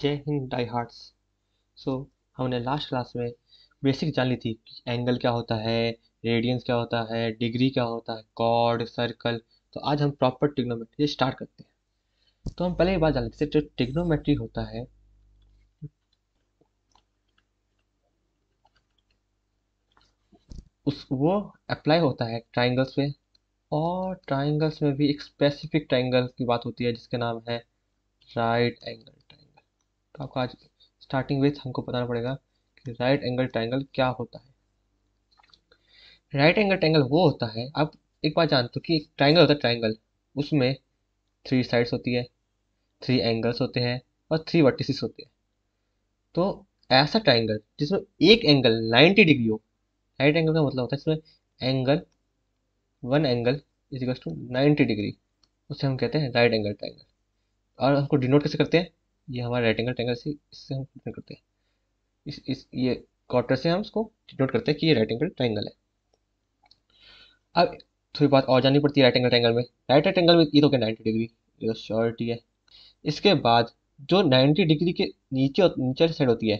जय Hind die hearts सो हमने last class में बेसिक जान ली थी कि एंगल क्या होता है रेडियंस क्या होता है डिग्री क्या होता है कॉर्ड सर्कल तो आज हम प्रॉपर टिग्नोमेट्री स्टार्ट करते हैं तो हम पहले ये बात जान लेते जो टिग्नोमेट्री होता है उस वो अप्लाई होता है ट्राइंगल्स पे और ट्राइंगल्स में भी एक स्पेसिफिक ट्राइंगल की बात होती है जिसका नाम है राइट एंगल तो आपको आज स्टार्टिंग विथ हमको बताना पड़ेगा कि राइट एंगल ट्राइंगल क्या होता है राइट एंगल ट्राइंगल वो होता है आप एक बार जानते हो कि एक ट्राइंगल होता है ट्राइंगल उसमें थ्री साइड्स होती है थ्री एंगल्स होते हैं और थ्री वर्टिसेस होते हैं तो ऐसा ट्राइंगल जिसमें एक एंगल 90 डिग्री हो राइट एंगल का मतलब होता है जिसमें angle one angle is to 90 degree उसे हम कहते हैं राइट एंगल ट्राइंगल और हमको डिनोट कैसे करते हैं ये हमारा राइट एंगल ट्रैंगल से इससे हम डिनोट करते हैं इस इस ये क्वार्टर से हम इसको डिनोट करते हैं कि ये राइट एंगल ट्रैंगल है अब थोड़ी बात और जाननी पड़ती है राइट एंगल ट्रैंगल में राइट एंगल ट्रैंगल में ये तो क्या नाइन्टी डिग्री ये तो श्योरिट ही है इसके बाद जो नाइन्टी डिग्री के नीचे नीचे साइड होती है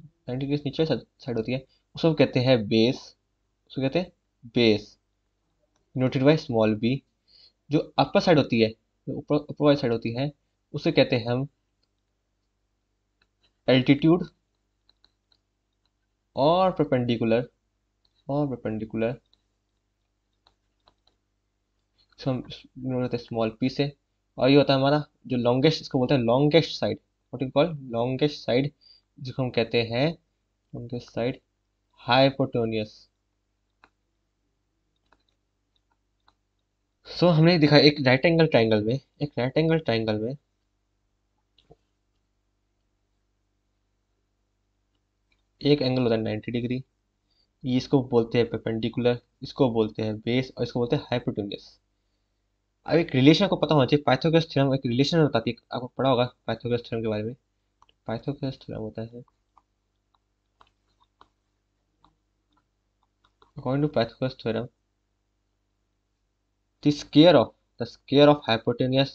नाइन्टी डिग्री नीचे साइड होती है उसको कहते हैं बेस उसको कहते हैं base noted by small B जो अपर साइड होती है ऊपर ऊपर वाली साइड होती है उसे कहते हैं हम एल्टीट्यूड और प्रपेंडिकुलर और perpendicular स्मॉल पी से और ये होता है हमारा जो लॉन्गेस्ट इसको बोलते हैं longest side what is call longest side जिसको हम कहते हैं लॉन्गेस्ट साइड हाइपोटोनियस सो हमने दिखा एक राइट एंगल ट्राइंगल में एक राइट एंगल ट्राइंगल में एक एंगल होता है नाइन्टी डिग्री ये इसको बोलते हैं पेपेंडिकुलर इसको बोलते हैं बेस और इसको बोलते हैं हाइपोटेनस अब एक रिलेशन को पता होना चाहिए पाइथागोरस थ्योरम एक रिलेशन बताती है आपको पढ़ा होगा पाइथागोरस थ्योरम के बारे में पाइथागोरस थ्योरम होता है according to Pythagoras theorem the square of the square of hypotenuse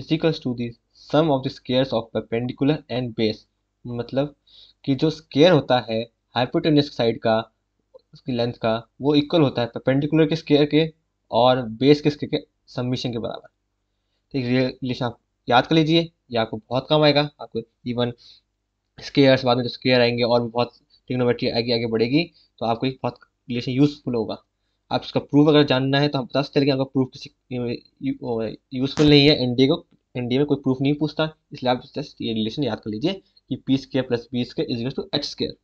is equals to the sum of the squares of perpendicular and base मतलब कि जो स्केयर होता है हाइपोटेन्यूस साइड का उसकी लेंथ का वो इक्वल होता है पेंडिकुलर के स्केयर के और बेस के स्केयर के सबमिशन के बराबर ठीक है रिलेशन आप याद कर लीजिए ये आपको बहुत काम आएगा आपको इवन स्केयर्स बाद में जो स्केयर आएंगे और भी बहुत टिक्नोमेट्री आगे आगे बढ़ेगी तो आपको ये बहुत रिलेशन यूजफुल होगा आप इसका प्रूफ अगर जानना है तो आप पता चल आपका प्रूफ किसी यूजफुल नहीं है एनडीए को एनडीए में कोई प्रूफ नहीं पूछता इसलिए आप जस्ट ये रिलेशन याद कर लीजिए कि P square plus B square is to H square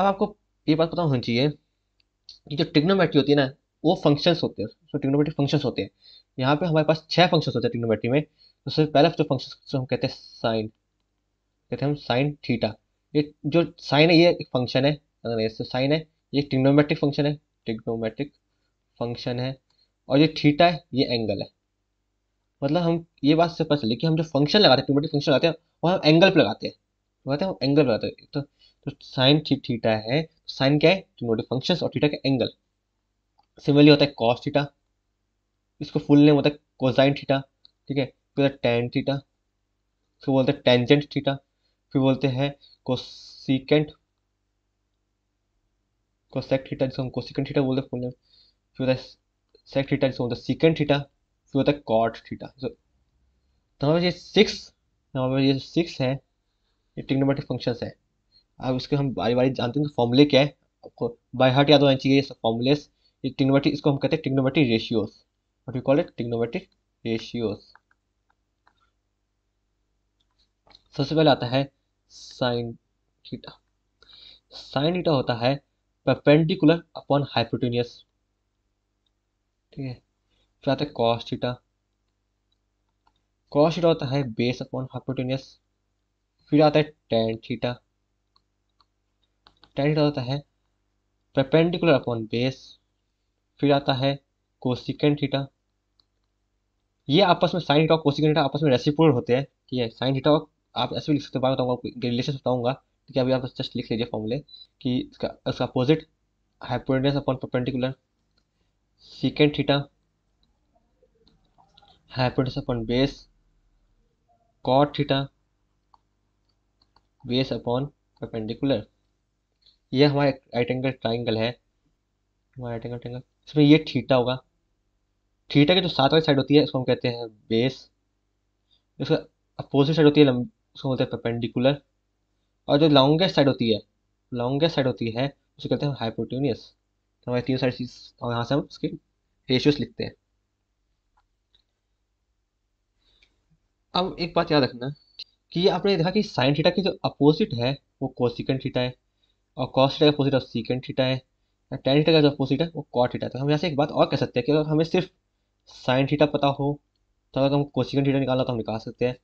अब आपको ये बात पता होनी चाहिए कि जो टिग्नोमेट्री होती है ना वो फंक्शंस होते हैं सो टिग्नोमेट्री फंक्शंस होते हैं यहाँ पे हमारे पास छह फंक्शंस होते हैं टिग्नोमेट्री में तो सबसे पहला जो फंक्शन हम कहते हैं साइन कहते हैं हम साइन थीटा ये जो साइन है ये एक फंक्शन है तो साइन है ये टिग्नोमेट्रिक फंक्शन है टिग्नोमेट्रिक फंक्शन है और ये थीटा है ये एंगल है मतलब हम ये बात से पता चले कि हम जो फंक्शन लगाते हैं प्रिमेटिव फंक्शन लगाते हैं वहाँ हम एंगल पर लगाते हैं लगाते हैं एंगल पर लगाते हैं तो तो साइन थी थीटा है साइन तो क्या है प्रिमेटिव फंक्शन और थीटा का एंगल सिमिलरली होता है कॉस थीटा इसको फुल नेम होता है कोसाइन थीटा ठीक है फिर टेन थीटा फिर बोलते हैं टेंजेंट थीटा फिर बोलते हैं कोसिकेंट कोसेक थीटा जिसको हम कोसिकेंट थीटा बोलते हैं फुल नेम फिर होता है सेक थीटा जिसको बोलते हैं सिकेंट थीटा फिर होता है कॉट थीटा सो तो हमारे ये सिक्स हमारे ये सिक्स है ये टिग्नोमेटिक फंक्शन है अब इसके हम बारी बारी जानते हैं तो फॉर्मूले क्या है आपको बाई हार्ट याद होना चाहिए ये फॉर्मूलेस ये टिग्नोमेटिक इसको हम कहते हैं trigonometric ratios what you call it trigonometric ratios सबसे पहले आता है साइन थीटा साइन थीटा होता है परपेंडिकुलर अपॉन हाइपोटेनियस ठीक है फिर आता है कॉस थीटा कॉस थीटा होता है बेस अपॉन हाइपोटेनियस फिर आता है टेन थीटा टेन थीटा होता है परपेंडिकुलर अपॉन बेस फिर आता है कोसिकेंड थीटा ये आपस में साइन थीटा और कोसिकेंड थीटा आपस में रेसिप्रोकल होते हैं ठीक है साइन थीटा आप ऐसे भी लिख सकते हो बताऊंगा रिलेशन बताऊंगा ठीक है अभी आप जस्ट लिख लीजिए फॉर्मूले कि इसका opposite hypotenuse upon perpendicular secant theta hypotenuse upon base cot theta base upon perpendicular ये हमारा राइट एंगल ट्राइंगल है हमारा राइट एंगल ट्राइंगल इसमें ये थीटा होगा थीटा के जो सात वाली साइड होती है उसको हम कहते हैं बेस इसका अपोजिट साइड होती है उसको बोलते हैं परपेंडिकुलर और जो लॉन्गेस्ट साइड होती है लॉन्गेस्ट साइड होती है उसको कहते हैं हाइपोटेनियस हमारे तीनों साइड और यहाँ से हम उसके रेशियोस लिखते हैं अब एक बात याद रखना कि ये आपने देखा कि साइन थीटा की जो अपोजिट है वो कोसिकन थीटा है और कॉस थीटा का अपोजिट ऑफ सीकेंट थीटा है टेन थीटा का जो अपोजिट है वो कॉट थीटा है तो हम यहाँ से एक बात और कह सकते हैं कि अगर हमें सिर्फ साइन थीटा पता हो तो अगर हम कोसिकन थीटा निकालना तो हम निकाल सकते हैं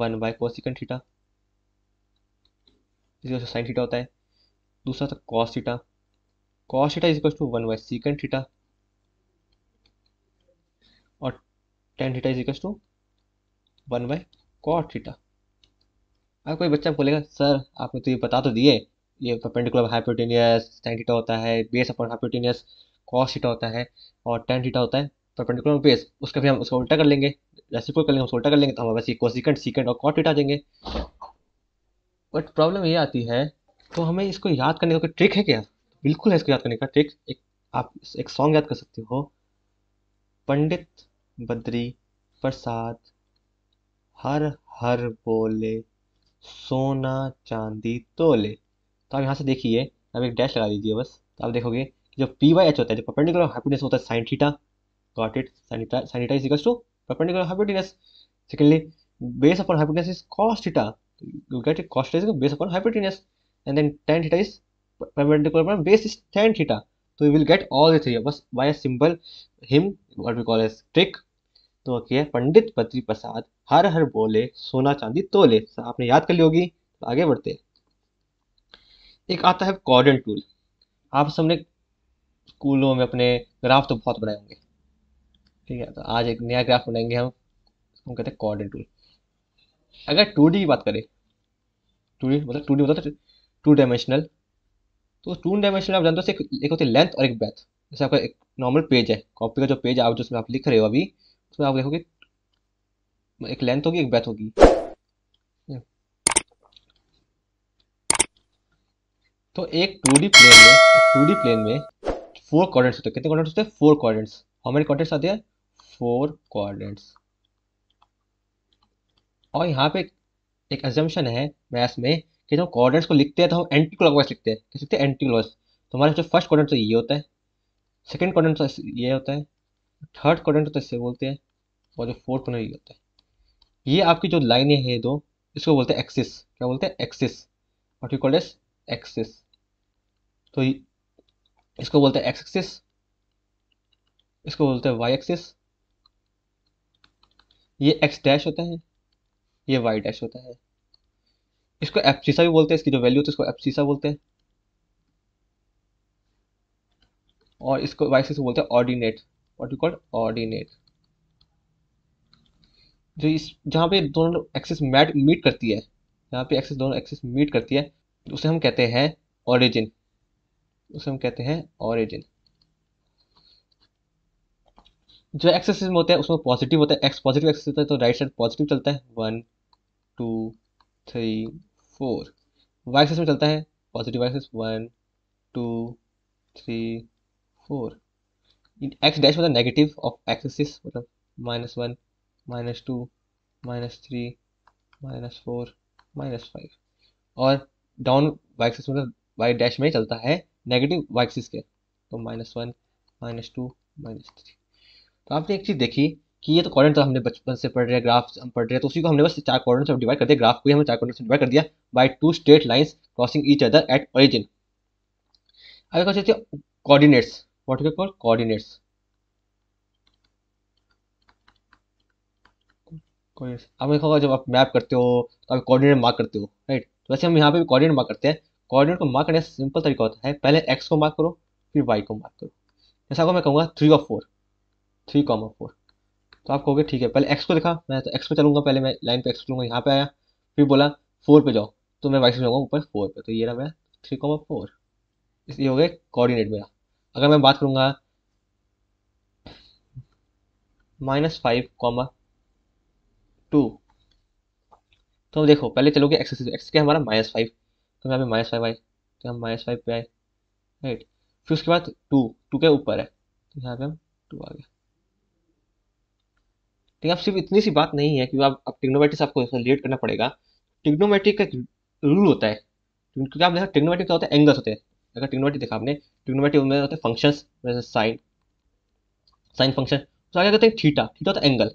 वन बाय कोसिकन थीटा इसी से साइन थीटा होता है दूसरा था cos theta cos theta is equal to one by secant theta और tan theta is equal to one by cot theta अब कोई बच्चा बोलेगा सर आपने तो ये बता तो दिए ये परपेंडिकुलर हाइपोटेनियस टेन थीटा होता है base upon hypotenuse cos theta होता है और टेन थीटा होता है परपेंडिकुलर बेस उसका भी हम उसको उल्टा कर लेंगे रेसिप्रोकल कर लेंगे उसको उल्टा कर लेंगे तो हम वैसे कोसिकेंट सीकेंट और कॉट थीटा देंगे बट प्रॉब्लम ये आती है तो हमें इसको याद करने का कोई ट्रिक है क्या बिल्कुल है इसको याद करने का ट्रिक एक आप एक सॉन्ग याद कर सकते हो पंडित बद्री प्रसाद हर हर बोले सोना चांदी तोले तो आप यहाँ से देखिए आप एक डैश लगा दीजिए बस तो आप देखोगे जो पी वाई एच होता है जो परपेंडिकुलर हैप्पीनेस होता है sine theta got it sine theta is equals to perpendicular hypotenuse secondly base upon hypotenuse is cos theta you get it cos is base upon hypotenuse and then tan theta is perpendicular upon base is tan theta तो you will get all the three बस by a simple him what we call as trick तो आखिर पंडित बद्री प्रसाद हर हर बोले सोना चांदी तोले आपने याद कर ली होगी तो आगे बढ़ते एक आता है कॉर्डन टूल आप सबने स्कूलों में अपने ग्राफ तो बहुत बनाए होंगे ठीक है तो आज एक नया ग्राफ बनाएंगे हम हम कहते हैं कॉर्डन टूल अगर टू की बात करें टू मतलब टू मतलब टू डायमेंशनल तो टू डायमेंशनल आप जानते हो एक होती है लेंथ और एक ब्रेथ जैसे आपका एक नॉर्मल पेज है कॉपी का जो पेज आप उसमें आप लिख रहे हो अभी इसमें तो आप देखोगे एक लेंथ होगी एक ब्रेथ होगी तो एक टू डी प्लेन में टू डी प्लेन में फोर कॉर्डेंट्स होते हैं कितने कॉर्डेंट्स होते हैं फोर कॉर्डेंट्स हमारे कॉर्डेंट्स आते हैं फोर कॉर्डेंट्स और यहाँ पे एक एजम्पन है मैथ्स में कि जब कॉर्डेंट्स को लिखते हैं तो हम एंटी क्लॉकवाइज लिखते हैं लिखते हैं एंटी क्लॉकवाइज तो हमारे जो फर्स्ट कॉर्डेंट ये होता है सेकेंड कॉर्डेंट तो ये होता है थर्ड क्वाड्रेंट होता है इसे बोलते हैं और जो फोर्थ क्वाड्रेंट ये होता है ये आपकी जो लाइनें हैं दो इसको बोलते हैं एक्सिस क्या बोलते हैं axis what you called as axis तो इसको बोलते हैं एक्स एक्सिस इसको बोलते हैं वाई एक्सिस ये एक्स डैश होता है ये वाई डैश होता है इसको एप्सिसा भी बोलते हैं इसकी जो वैल्यू होती है इसको एप्सिसा बोलते हैं और इसको वाई एक्सिस बोलते हैं ordinate what you call ordinate जो इस जहाँ पे दोनों एक्सेस मैट मीट करती है जहाँ पे एक्सेस दोनों एक्सेस मीट करती है उसे हम कहते हैं ऑरिजिन उसे हम कहते हैं ऑरिजिन जो एक्सेस में होते हैं उसमें पॉजिटिव होता है एक्स पॉजिटिव एक्सेस होता है तो राइट साइड पॉजिटिव चलता है one two three four Y axis में चलता है positive axis one two three four X dash मतलब नेगेटिव ऑफ एक्सिस मतलब minus one minus two minus three minus four minus five और डाउन वाइक्सिस मतलब Y dash में चलता है नेगेटिव वाई एक्सिस के तो minus one minus two minus three तो आपने एक चीज़ देखी कि ये तो कॉर्डन तो हमने बचपन से पढ़ रहे हैं ग्राफ हम पढ़ रहे हैं तो उसी को हमने बस चार कॉर्डन से डिवाइड कर दिया ग्राफ को ही हमने चार कॉर्डन से डिवाइड कर दिया by two straight lines crossing each other at origin अगर कहा coordinates what we call coordinates अब देखा जब आप मैप करते हो तो आप कोऑर्डिनेट मार्क करते हो राइट तो वैसे हम यहाँ पे भी कोऑर्डिनेट मार्क करते हैं कोऑर्डिनेट को मार्क करने का सिंपल तरीका होता है पहले एक्स को मार्क करो फिर वाई को मार्क करो जैसा को मैं कहूँगा थ्री और फोर थ्री कॉमा फोर तो आप कहोगे ठीक है पहले एक्स को देखा मैं तो एक्स पे चलूंगा पहले मैं लाइन पे एक्स चलूँगा यहाँ पे आया फिर बोला फोर पे जाओ तो मैं वाई से जाऊँगा ऊपर फोर पे तो ये रहा मैं थ्री कॉमा फोर ये हो गया कोऑर्डिनेट मेरा अगर मैं बात करूंगा माइनस फाइव कॉमा टू तो हम देखो पहले चलोगे एक्स एक्सिस एक्स क्या हमारा माइनस फाइव तो यहाँ पे माइनस फाइव आए तो हम माइनस फाइव पे आए राइट फिर उसके बाद टू टू के ऊपर है तो यहाँ पे हम टू आ गए ठीक है अब सिर्फ इतनी सी बात नहीं है कि आप अब टिग्नोमेट्री से आपको रिलेट करना पड़ेगा टिग्नोमेट्री का रूल होता है क्योंकि आप देखा टिग्नोमेट्री क्या होता है एंगल्स होते हैं अगर ट्रिग्नोमेट्री देखा आपने ट्रिग्नोमेट्री में होते फंक्शन साइन साइन फंक्शन तो आगे कहते हैं थीटा थीटा होता है एंगल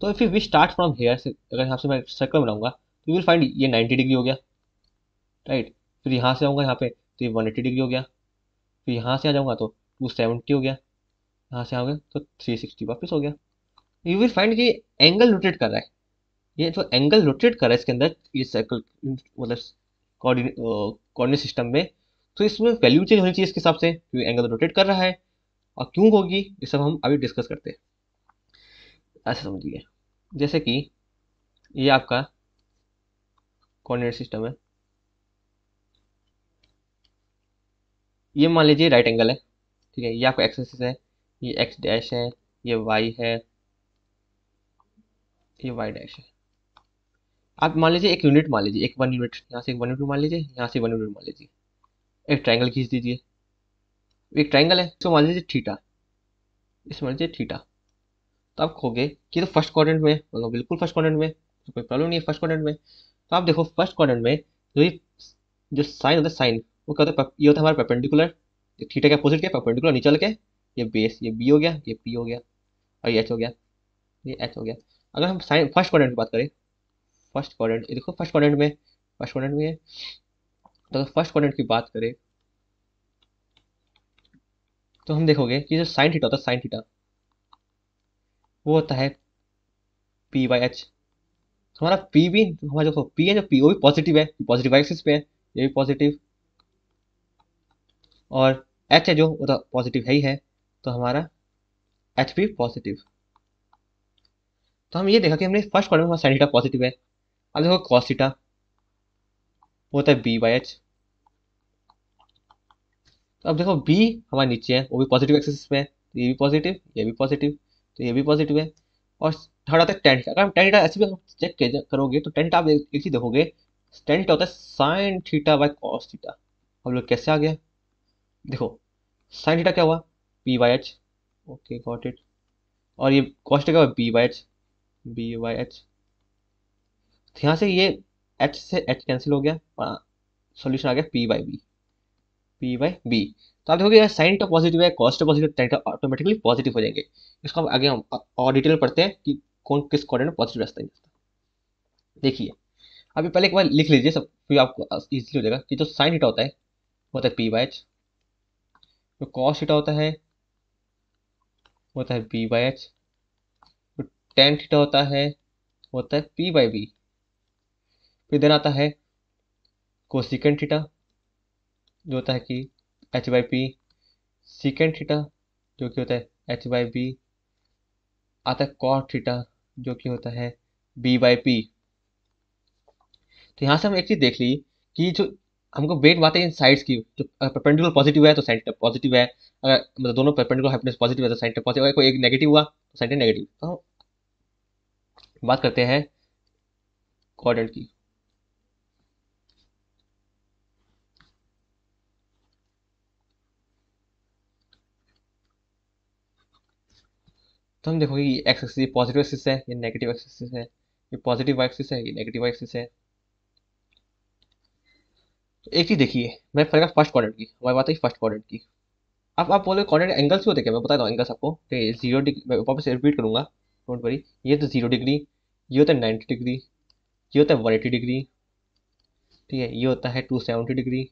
तो if we start from here से अगर यहाँ से मैं सर्कल बनाऊंगा तो विल फाइंड ये 90 डिग्री हो गया राइट फिर यहाँ से आऊँगा यहाँ पे तो ये 180 डिग्री हो गया फिर यहाँ से आ जाऊँगा तो 270 हो गया यहाँ से आओगे तो 360 वापस हो गया यू विल फाइंड कि एंगल रोटेट कर रहा है ये जो एंगल रोटेट कर रहा है इसके अंदर ये सर्कल मतलब कोऑर्डिनेट सिस्टम में तो इसमें वैल्यू चेंज होनी चाहिए इसके हिसाब से क्योंकि एंगल रोटेट तो कर रहा है और क्यों होगी ये सब हम अभी डिस्कस करते हैं ऐसा समझिए जैसे कि ये आपका कोऑर्डिनेट सिस्टम है ये मान लीजिए राइट एंगल है ठीक है ये आपका एक्सेसिस है ये एक्स डैश है ये वाई है ये वाई डैश है आप मान लीजिए एक यूनिट मान लीजिए एक वन यूनिट यहाँ से एक वन यूनिट मान लीजिए यहाँ से वन यूनिट मान लीजिए एक ट्रायंगल खींच दीजिए एक ट्रायंगल है इसको मान लीजिए थीटा इस मान लीजिए थीटा तो आप कहोगे कि तो फर्स्ट क्वाड्रेंट में मतलब बिल्कुल फर्स्ट क्वाड्रेंट में तो कोई प्रॉब्लम नहीं है फर्स्ट क्वाड्रेंट में तो आप देखो फर्स्ट क्वाड्रेंट में जो ये जो साइन होता है साइन वो क्या होता है ये होता है हमारा परपेंडिकुलर थीटा के अपोजिट के परपेंडिकुलर निचल के ये बेस ये बी हो गया ये पी हो गया और ये एच हो गया ये एच हो गया अगर हम साइन फर्स्ट क्वाड्रेंट की बात करें फर्स्ट क्वाड्रेंट देखो फर्स्ट क्वाड्रेंट में फर्स्ट क्वाड्रेंट में तो अगर फर्स्ट क्वार की बात करें तो हम देखोगे कि जो साइन थीटा होता है साइन थीटा वो होता है पी बाई एच हमारा पी भी हमारा जो पी है जो पी वो भी पॉजिटिव है पॉजिटिव एक्सिस पे है ये भी पॉजिटिव और एच है जो वो तो पॉजिटिव है ही है तो हमारा एच भी पॉजिटिव तो हम ये देखा कि हमने फर्स्ट क्वार में हमारा साइन थीटा पॉजिटिव है अब देखो कॉस थीटा वो होता है बी बाई एच तो अब देखो बी हमारे नीचे है वो भी पॉजिटिव एक्सेस में है तो ये भी पॉजिटिव ये भी पॉजिटिव तो ये भी पॉजिटिव है और थर्ड आता है टेंट अगर हम टेंट ऐसे भी चेक करोगे तो टेंट आप एक चीज देखोगे टेंट होता है sine theta by cos theta अब लोग कैसे आ गया देखो साइन थीटा क्या हुआ P by H okay got it और ये कॉस्टा क्या हुआ B by H B by H यहाँ से ये एच से एच कैंसिल हो गया सॉल्यूशन आ गया P by B P by B तो आप देखोगे साइन टर्म पॉजिटिव है cos positive tan term automatically positive हो जाएंगे इसको आगे हम और डिटेल में पढ़ते हैं कि कौन किस कॉर्डिनेट में पॉजिटिव रहता है देखिए अभी पहले एक बार लिख लीजिए सब फिर आपको ईजिली हो जाएगा कि जो साइन हिटा होता है वो होता है पी बाई एच जो कॉस्ट हिटा होता है वो होता है बी बाई एच जो टेन हिटा होता है वो होता है पी बाई बी फिर देन आता है कोसिकेंड थीटा जो होता है कि H by P secant theta जो कि होता है एच वाई बी आता है कॉट थीटा जो कि होता है बी वाई पी तो यहाँ से हम एक चीज़ देख ली कि जो हमको वेट है इन साइड्स की जो परपेंडिकुलर पॉजिटिव है तो सेंटर पॉजिटिव है अगर मतलब दोनों परपेंडिकुलर हाइपनेस पॉजिटिव है तो सेंटर पॉजिटिव है कोई एक नेगेटिव हुआ तो सेंटर नेगेटिव तो बात करते हैं क्वाड्रेंट की तो हम देखोगे ये एक्स एक्सिस ये पॉजिटिव एक्सिस है ये नेगेटिव एक्सिस है ये पॉजिटिव एक्सिस है ये नेगेटिव एक्सिस है तो एक चीज़ देखिए मैं फिर फर्स्ट क्वाड्रेंट की हमारी बात है फर्स्ट क्वाड्रेंट की अब आप बोले क्वाड्रेंट एंगल्स क्यों देखे मैं बता दूँ एंगल्स आपको जीरो डिग्री मैं वापस रिपीट करूँगा डोंट वरी ये तो जीरो डिग्री ये होता है नाइन्टी डिग्री ये होता है वन एटी डिग्री ठीक है ये होता है टू सेवेंटी डिग्री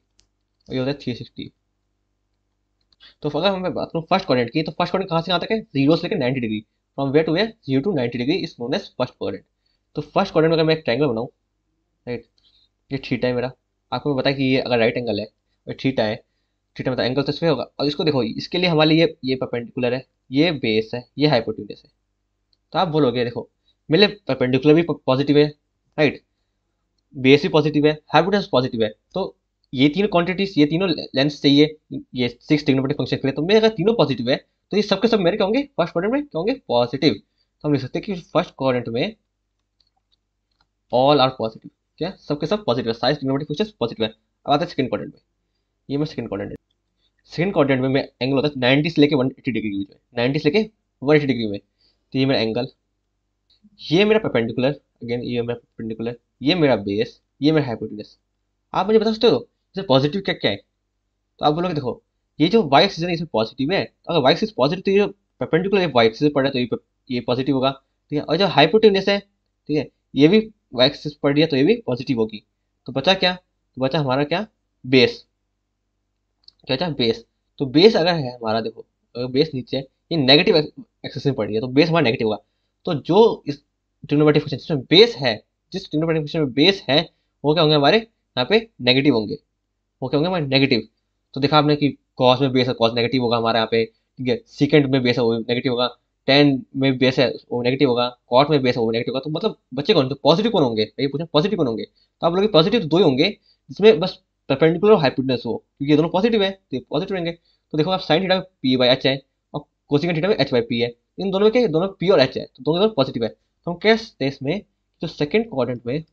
और ये होता है थ्री सिक्सटी तो अगर हमें बात करूँ फर्स्ट कोऑर्डिनेट की तो फर्स्ट कोऑर्डिनेट कहाँ से आता है जीरो से लेकर ninety degree from way to way zero to ninety degree is known as first coordinate तो फर्स्ट कोऑर्डिनेट में अगर मैं एक ट्रायंगल बनाऊँ राइट ये थीटा है मेरा आपको बताया कि ये अगर राइट एंगल है और थीटा है थीटा मतलब एंगल तो इसमें होगा और इसको देखो इसके लिए हमारे लिए ये परपेंडिकुलर है ये बेस है ये हाइपोट्यूनस है तो आप बोलोगे देखो मेरे परपेंडिकुलर भी पॉजिटिव है राइट बेस भी पॉजिटिव है हाइपोटेंस पॉजिटिव है तो ये तीनों क्वांटिटीज ये तीनों लेंस चाहिए ये सिक्स ट्रिग्नोमेट्रिक फंक्शन के लिए तो मेरे अगर तीनों पॉजिटिव है तो ये सबके सब मेरे क्या होंगे फर्स्ट क्वाड्रेंट में क्या होंगे पॉजिटिव तो हम लिख सकते हैं कि फर्स्ट क्वाड्रेंट में ऑल आर पॉजिटिव क्या सबके सब पॉजिटिव है साइज ट्रिग्नोमेट्रिक फंक्शन पॉजिटिव है अब आता है सेकंड क्वाड्रेंट में ये मैं सेकंड है सेकंड क्वाड्रेंट में मेरा एंगल होता है नाइन्टी से लेकर वन एट्टी डिग्री बीच में नाइन्टी से लेकर वन एट्टी डिग्री में तो ये मेरा एंगल ये मेरा पेपेंडिकुलर अगेन ये मेरा पेपेंडिकुलर ये मेरा बेस ये मेरा हाइपोटिनस आप मुझे बता सकते हो जैसे पॉजिटिव क्या क्या है तो आप बोलोगे देखो ये जो वाई एक्सिस है इसमें पॉजिटिव है तो अगर वाई एक्सिस पॉजिटिव तो ये जो परपेंडिकुलर वाई एक्सिस पड़ रहा है तो ये पॉजिटिव होगा ठीक है और जो हाइपोटेनस है ठीक है ये भी वाई एक्सिस पड़ रही है तो ये भी पॉजिटिव होगी तो बचा क्या तो बचा हमारा क्या बेस क्या बचा बेस तो बेस अगर है हमारा देखो अगर बेस नीचे है ये नेगेटिव एक्सेस में पड़ रही है तो बेस हमारा नेगेटिव होगा तो जो इस ट्रिग्नोमेटिक फंक्शन जिसमें बेस है जिस ट्रिग्नोमेटिक फंक्शन में बेस है वो क्या होंगे हमारे यहाँ पे नेगेटिव होंगे वो क्या होंगे हमारे नेगेटिव तो देखा आपने कि कॉस में बेस है कॉस नेगेटिव होगा हमारे यहाँ पे ठीक है सिकेंड में बेस है वो नेगेटिव होगा टेन में बेस है वो नेगेटिव होगा कॉट में बेस है वो नेगेटिव होगा तो मतलब बच्चे कौन तो पॉजिटिव कौन होंगे ये पूछा पॉजिटिव कौन होंगे तो आप लोग पॉजिटिव तो दो ही होंगे जिसमें बस परपेंडिकुलर और हाइपोटेनस हो क्योंकि ये दोनों पॉजिटिव है तो पॉजिटिव रहेंगे तो देखो आप साइन थीटा में पी बाई एच है और कोसिंग थीटा में एच बाई पी है इन दोनों में क्या दोनों पी और एच है तो दोनों दोनों पॉजिटिव है तो हम सकते हैं इसमें जो सेकेंड क्वारंट में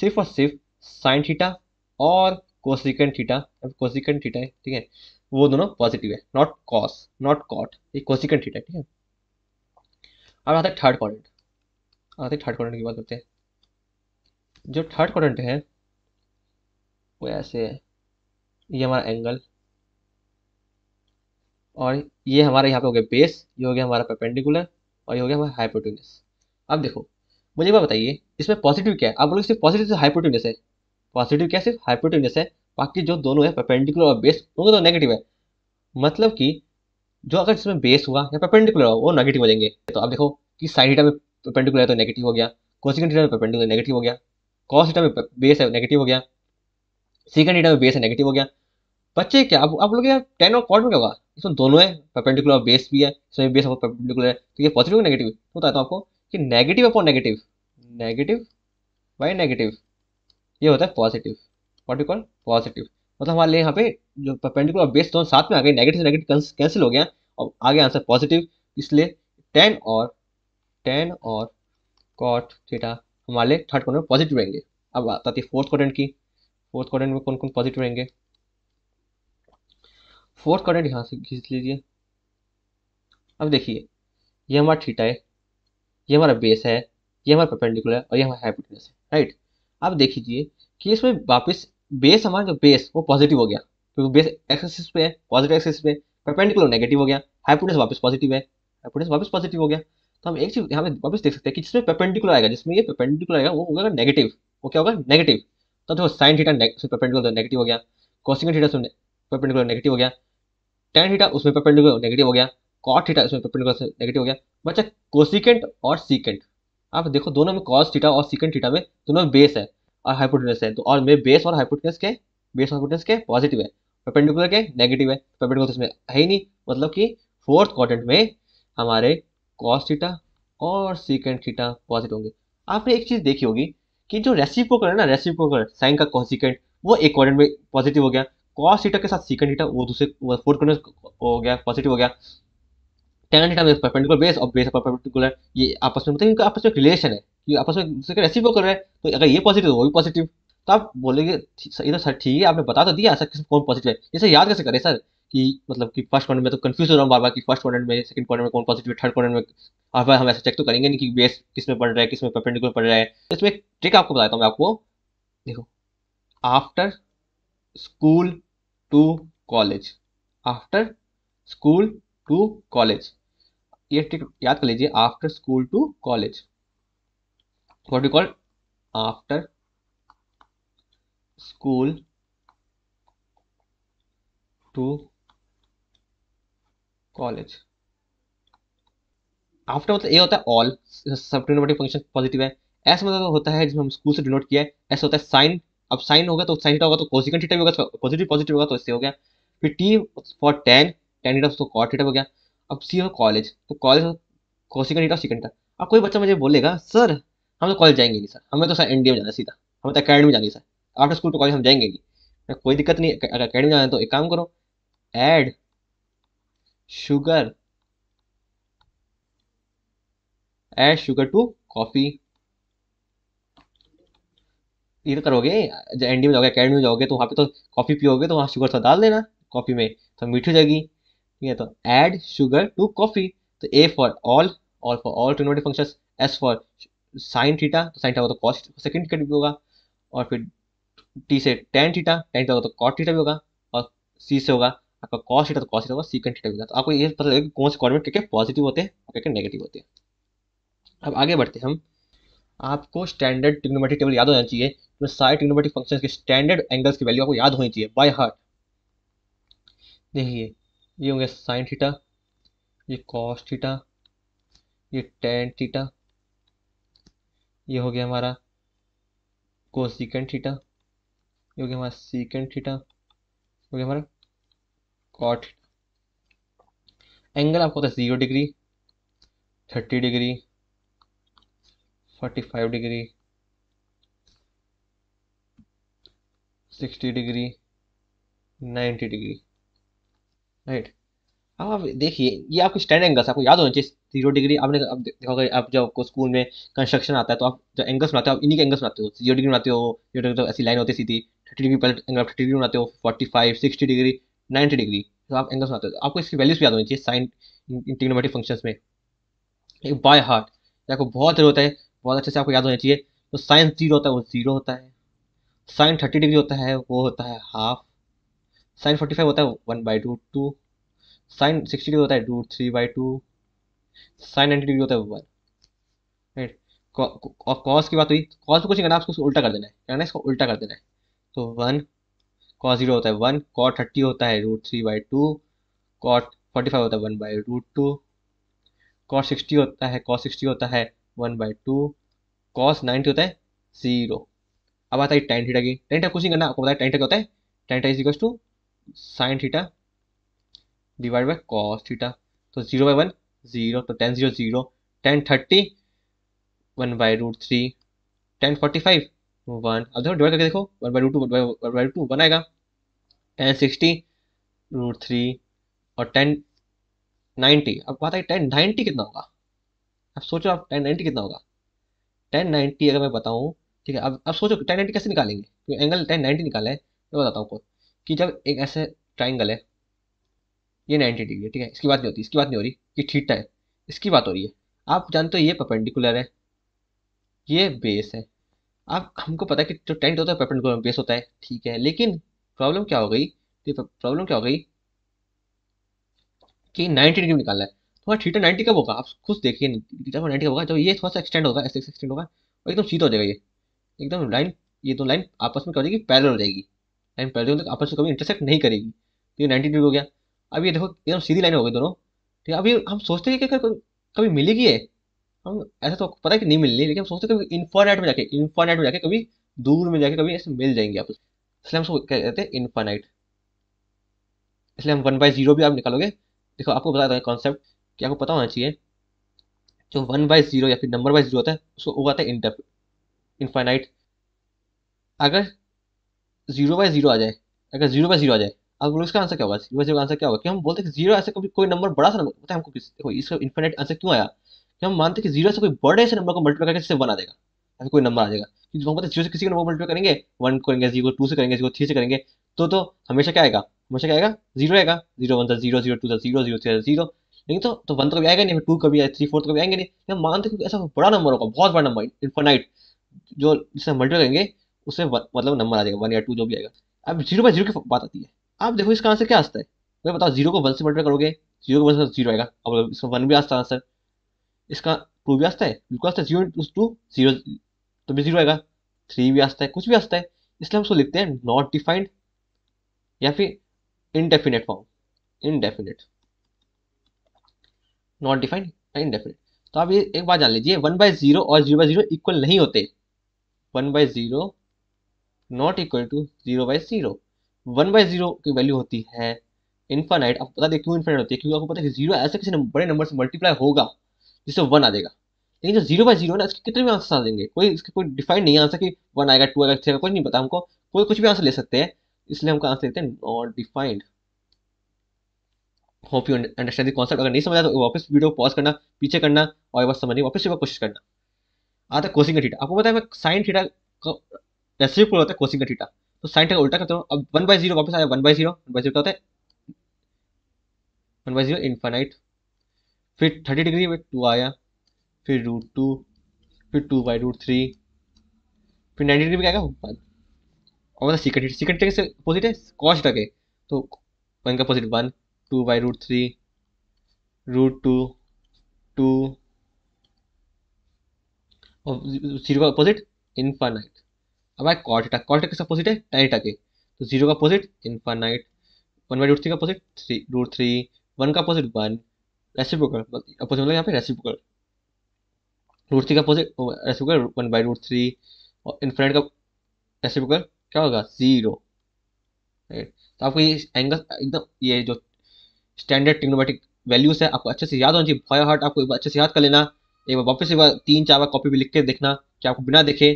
सिर्फ और सिर्फ साइन थीटा और कोसिकेंट थीटा अब कोसिकेंट थीटा है ठीक है वो दोनों पॉजिटिव है नॉट कॉस नॉट कॉट ये कोसिकेंट थीटा ठीक है अब आता है थर्ड क्वाड्रेंट आते हैं थर्ड क्वाड्रेंट की बात करते हैं जो थर्ड क्वाड्रेंट है वो ऐसे है ये हमारा एंगल और ये हमारा यहाँ पे हो गया बेस ये हो गया हमारा परपेंडिकुलर और ये हो गया हमारा हाइपोटेनस अब देखो मुझे बात बताइए इसमें पॉजिटिव क्या है आप बोलोगे सिर्फ पॉजिटिव से हाइपोटेनस है पॉजिटिव क्या सिर्फ हाइपोटेन्यूस है बाकी जो दोनों है पेपेंडिकुलर और बेस होंगे तो नेगेटिव है मतलब कि जो अगर जिसमें बेस हुआ या पेपेंडिकुलर हुआ वो नेगेटिव हो जाएंगे तो आप देखो कि साइन हीटा में पेपेंडिकुलर है तो नेगेटिव हो गया कोसिकन हीटा में पेपेंडिकुलर नेगेटिव हो गया कॉस हीटा में बेस है नेगेटिव हो गया सीकन हीटा में बेस है नेगेटिव हो गया बच्चे क्या आप आप लोग यार टेन और कॉट में क्या होगा इसमें दोनों है पेपेंडिकुलर और बेस भी है इसमें बेस और पेपेंडिकुलर है तो ये पॉजिटिव नेगेटिव होता है तो आपको कि negative upon negative negative by negative ये होता है positive what you call positive मतलब हमारे यहाँ पे जो परपेंडिकुलर बेस दोनों साथ में आ गए नेगेटिव से नेगेटिव कैंसिल हो गया और आगे आंसर पॉजिटिव इसलिए टेन और टेन और कॉट थीटा हमारे थर्ड क्वार्टर में पॉजिटिव रहेंगे अब आता है फोर्थ क्वार्टर की फोर्थ क्वार्टर में कौन कौन पॉजिटिव रहेंगे फोर्थ क्वार्टर यहाँ से खींच लीजिए अब देखिए ये हमारा थीटा है ये हमारा बेस है ये हमारा परपेंडिकुलर है और ये हमारा हाइपोटेनस है राइट आप देख लीजिए कि इसमें वापस बेस हमारा जो बेस वो पॉजिटिव हो गया क्योंकि बेस एक्सेस पे है पॉजिटिव एक्सेस पे परपेंडिकुलर नेगेटिव हो गया हाइपोटेंस वापस पॉजिटिव है हाइपोटेंस वापस पॉजिटिव हो गया तो हम एक चीज यहाँ पे वापस देख सकते हैं कि जिसमें परपेंडिकुलर आएगा जिसमें ये परपेंडिकुलर आएगा वो होगा नेगेटिव वो क्या होगा नेगेटिव तो देखो साइन थीटा परपेंडिकुलर नेगेटिव हो गया कोसिंग थीटा उसमें परपेंडिकुलर नेगेटिव हो गया टेन थीटा उसमें परपेंडिकुलर नेगेटिव हो गया कॉट थीटा उसमें परपेंडिकुलर नेगेटिव हो गया बच्चा कोसिकेंट और सीकेंट आप देखो दोनों में कॉस थीटा और सिकेंड थीटा में दोनों में बेस है और हाइपोटेनस है तो और में बेस और हाइपोटेनस के बेस और हाइपोटेनस के पॉजिटिव है परपेंडिकुलर के नेगेटिव है परपेंडिकुलर तो इसमें है ही नहीं मतलब कि फोर्थ क्वाड्रेंट में हमारे कॉस थीटा और सिकेंड थीटा पॉजिटिव होंगे आपने एक चीज़ देखी होगी कि जो रेसिप्रोकल है ना रेसिप्रोकल साइन का कॉन्सिकेंट वो एक क्वाड्रेंट में पॉजिटिव हो गया कॉस थीटा के साथ सिकेंड थीटा वो दूसरे फोर्थ क्वाड्रेंट हो गया पॉजिटिव हो गया tan theta means perpendicular base और बेस परपेंडिकुलर ये आपस में मतलब इनका आपस में रिलेशन है कि आपस में दूसरे का रेसिप्रोकल कर रहा है तो अगर ये पॉजिटिव तो वो भी पॉजिटिव तो आप बोलेंगे इधर तो सर ठीक है आपने बता तो दिया सर किस कौन पॉजिटिव है जैसे याद कैसे करें सर कि मतलब कि फर्स्ट क्वार्टर में तो कंफ्यूज हो रहा हूँ बार बार कि फर्स्ट क्वार्टर में सेकंड क्वार्टर में कौन पॉजिटिव है थर्ड क्वार्टर में हर बार हम ऐसे चेक तो करेंगे नहीं कि बेस किस में पड़ रहा है किस में परपेंडिकुलर पड़ रहा है तो इसमें एक ट्रिक आपको बताता हूँ मैं आपको देखो after school to college after school to college ये ट्रिक याद कर लीजिए after school to college what you call after school to college after मतलब ये होता है ऑल सब डिनोमेटिव फंक्शन पॉजिटिव है एस मतलब होता है जिसमें हम स्कूल से डिनोट किया है एस होता है साइन अब साइन तो होगा तो साइन होगा तो कोसिकन थीटा भी होगा पॉजिटिव पॉजिटिव होगा तो इससे हो गया फिर T for tan tan theta तो कॉट थीटा हो गया अब सी कॉलेज तो कॉलेज सेकंड ईयर और सेकंड था अब कोई बच्चा मुझे बोलेगा सर हम तो कॉलेज जाएंगे नहीं सर हमें तो सर एन में जाना सीधा हमें तो अकेडमी जाएंगे sir after school to college हम जाएंगे नहीं कोई दिक्कत नहीं अगर अकेडमी जाना है तो एक काम करो add sugar add sugar to coffee ये तो करोगे जब एनडी में जाओगे अकेडमी में जाओगे तो वहाँ पे तो कॉफ़ी पियोगे तो वहाँ शुगर थोड़ा डाल देना कॉफ़ी में तो मीठी हो जाएगी ठीक है तो एड शुगर टू कॉफी तो A for all all for all trigonometric function S for sine theta तो साइन थीटा होगा तो कॉस्ट सेकेंड का भी होगा और फिर टी से टेन थीटा टेन थीटा होगा तो कॉट थीटा भी होगा और सी से होगा आपका कॉस्ट थीटा तो कॉस्ट थीटा होगा सीकेंड थीटा भी होगा तो आपको ये पता लगेगा कौन से कॉर्डिनेट क्या पॉजिटिव होते हैं और क्या नेगेटिव होते हैं अब आगे बढ़ते हैं हम आपको स्टैंडर्ड ट्रिग्नोमेट्रिक टेबल याद होना चाहिए तो सारे ट्रिग्नोमेट्रिक फंक्शन के स्टैंडर्ड एंगल्स की वैल्यू आपको याद होनी चाहिए बाय हार्ट देखिए ये होंगे साइन थीटा ये कॉस थीटा ये टेन थीटा ये हो गया हमारा कोसिकेंट थीटा ये हो गया हमारा सीकेंट थीटा हो गया हमारा कॉट एंगल आपको होता है zero degree thirty degree forty five degree sixty degree ninety degree right आप देखिए ये आपके स्टैंड एंगल्स आपको याद होना चाहिए जीरो डिग्री आपने आप देखोगे आप जब आपको स्कूल में कंस्ट्रक्शन आता है तो आप जो एंगल्स बनाते हो आप इन्हीं के एंगल्स बनाते हो जीरो डिग्री बनाते हो जीरो डिग्री तो ऐसी लाइन होती सीधी थर्टी डिग्री पहले एंगल थर्टी डिग्री बनाते हो forty five sixty degree ninety degree तो आप एंगल्स बनाते हो आपको इसकी वैल्यूज भी याद होनी चाहिए साइन इंटीग्रोमेटिक फंक्शन में एक बाय हार्ट आपको बहुत जरूरत होता है बहुत अच्छे से आपको याद होना चाहिए तो साइन जीरो होता है वो जीरो होता है साइन थर्टी डिग्री होता है वो होता है हाफ साइन फोर्टी फाइव होता है one by two two sine sixty degree होता है two three by two sine ninety degree होता है वन राइट और कॉस की बात हुई कॉस में कुछ नहीं करना आपको उल्टा कर देना है करना है इसको उल्टा कर देना है तो वन कॉस जीरो होता है वन कॉट थर्टी होता है root three by two cot forty five होता है one by root two cot sixty होता है कॉस सिक्सटी होता है one by two cos ninety होता है ज़ीरो अब आता है टेन थीटा की टेन थीटा कुछ नहीं करना आपको पता है टेन थीटा क्या होता है tan theta is equal to sine theta divide by cos theta तो जीरो बाई वन जीरो तो tan zero zero tan thirty one by root three tan forty five one अब देखो डिवाइड करके देखो one by root two one by two one आएगा tan sixty root three और tan ninety अब बात है टेन नाइन्टी कितना होगा अब सोचो आप टेन नाइन्टी कितना होगा टेन नाइन्टी अगर मैं बताऊँ ठीक है अब अब सोचो टेन नाइन्टी कैसे निकालेंगे क्योंकि एंगल टेन नाइन्टी निकाला है मैं बताता हूँ आपको कि जब एक ऐसे ट्राइंगल है ये नाइन्टी डिग्री है ठीक है इसकी बात नहीं होती इसकी बात नहीं हो रही कि ठीटा है इसकी बात हो रही है आप जानते हो ये पर्पेंडिकुलर है ये बेस है आप हमको पता है कि जो टेंट होता है पर्पेंडिकुलर बेस होता है ठीक है लेकिन प्रॉब्लम क्या हो गई प्रॉब्लम क्या हो गई कि 90 डिग्री निकालना है थोड़ा ठीटा नाइन्टी कब होगा आप खुद देखिए थीटा कब होगा जब ये थोड़ा सा एक्सटेंड होगा ऐसे एक्सटेंड होगा और एकदम सीधा हो जाएगा ये एकदम लाइन ये दो लाइन आपस में क्या हो जाएगी पैरल हो जाएगी एंड पैरेलल तक आपस में कभी इंटरसेक्ट नहीं करेगी तो ये नाइन्टी डिग्री हो गया अब ये देखो एकदम तो सीधी लाइन हो गई दोनों ठीक है अभी ये हम सोचते हैं कि कभी मिलेगी है हम ऐसा तो पता है कि नहीं मिलनी लेकिन हम सोचते कभी इन्फानाइट में जाके इन्फानाइट में जाके कभी दूर में जाके कभी ऐसे मिल जाएंगे आपस इसलिए हम उसको कहते हैं इन्फानाइट इसलिए हम वन बाई जीरो भी आप निकालोगे देखो आपको बता दें कॉन्सेप्ट कि आपको पता होना चाहिए जो वन बाई जीरो या फिर नंबर बाई जीरो होता है उसको वो आता है इंटर इन्फाइनाइट अगर जीरो बाय जीरो आ जाए अगर जीरो बाय जीरो आ जाए आप बोलो इसका आंसर क्या होगा जीरो बाय जीरो आंसर क्या होगा कि हम बोलते हैं जीरो ऐसे कभी कोई नंबर बड़ा सा नंबर पता है हमको देखो इसका इन्फिनेट आंसर क्यों आया कि हम मानते हैं कि जीरो से कोई बड़े से नंबर को मल्टीप्लाई करके जैसे वन आ जाएगा ऐसे कोई नंबर आ जाएगा कि जो हम बोलते जीरो से किसी का नंबर मल्टीप्लाई करेंगे वन करेंगे जीरो टू से करेंगे जीरो थ्री से करेंगे तो तो हमेशा क्या आएगा हमेशा क्या आएगा जीरो आएगा zero one zero zero two zero zero three zero लेकिन तो तो वन तो कभी आएगा नहीं टू कभी आए थ्री फोर तो कभी आएंगे नहीं हम मानते हैं कि ऐसा बड़ा नंबर होगा बहुत बड़ा नंबर इन्फोनाइट जो जिसे मल्टीप्लाई करेंगे उसमें मतलब नंबर आ जाएगा वन या टू जो भी आएगा अब जीरो बाई जीरो की बात आती है आप देखो इसका आंसर क्या आता है मैं बताओ जीरो को वन से मल्टीप्लाई करोगे जीरो को वन से जीरो आएगा अब इसका वन भी आता है आंसर इसका टू भी आता है बिल्कुल आता है जीरो इंटू टू जीरो तो भी जीरो आएगा थ्री भी आता है कुछ भी आता है इसलिए हम उसको लिखते हैं नॉट डिफाइंड या फिर indefinite form indefinite not defined indefinite तो आप ये एक बात जान लीजिए वन बाय जीरो और जीरो बाय जीरो इक्वल नहीं होते one by zero not equal to zero by zero one by zero की वैल्यू होती है इन्फानाइट आपको पता है क्यों इन्फानाइट होती है क्योंकि आपको पता है कि जीरो ऐसे किसी बड़े नंबर से मल्टीप्लाई होगा जिससे वन आ जाएगा लेकिन जो जीरो बाई जीरो ना इसके कितने भी आंसर आ देंगे कोई इसके कोई डिफाइंड नहीं आंसर कि वन आएगा टू आएगा थ्री आएगा कुछ नहीं पता हमको कोई कुछ भी आंसर ले सकते हैं इसलिए हमको आंसर देते हैं not defined hope you understand the concept अगर नहीं समझा तो वापस वीडियो पॉज करना पीछे करना और एक बार समझने वापस से बार कोशिश करना आता है कोसिंग थीटा आपको पता है मैं साइन थीटा रेसिप्रोकल होता है कोसिंग का थीटा तो साइन थीटा उल्टा करते हो अब वन बाई जीरो वापस आया one by zero one by zero होता है वन बाई जीरो इन्फानाइट फिर थर्टी डिग्री में टू आया फिर रूट टू फिर टू बाई रूट थ्री फिर नाइन्टी डिग्री में आएगा वन और मतलब सीकेंड थीटा सीकेंड थीटा से अपोजिट है कॉस्ट के तो वन का opposite one two by root three root two two और जीरो का अपोजिट इन्फानाइट अब आए कॉट एटा कॉट किसका अपोजिट है टेन एटा के तो जीरो का opposite infinite one by root three का opposite three root three one का अपोजिट वन रेसिप्रोकल अपोजिट मतलब यहाँ पे रेसिप्रोकल रूट थ्री का opposite reciprocal one by root three और इन्फाइट का रेसिप्रोकल क्या होगा जीरो राइट तो आपको ये एंगल एकदम ये जो स्टैंडर्ड ट्रिग्नोमेटिक वैल्यूज है आपको अच्छे से याद होना चाहिए बाय हार्ट आपको एक बार अच्छे से याद कर लेना एक बार वापस एक बार तीन चार बार कॉपी भी लिख के देखना कि आपको बिना देखे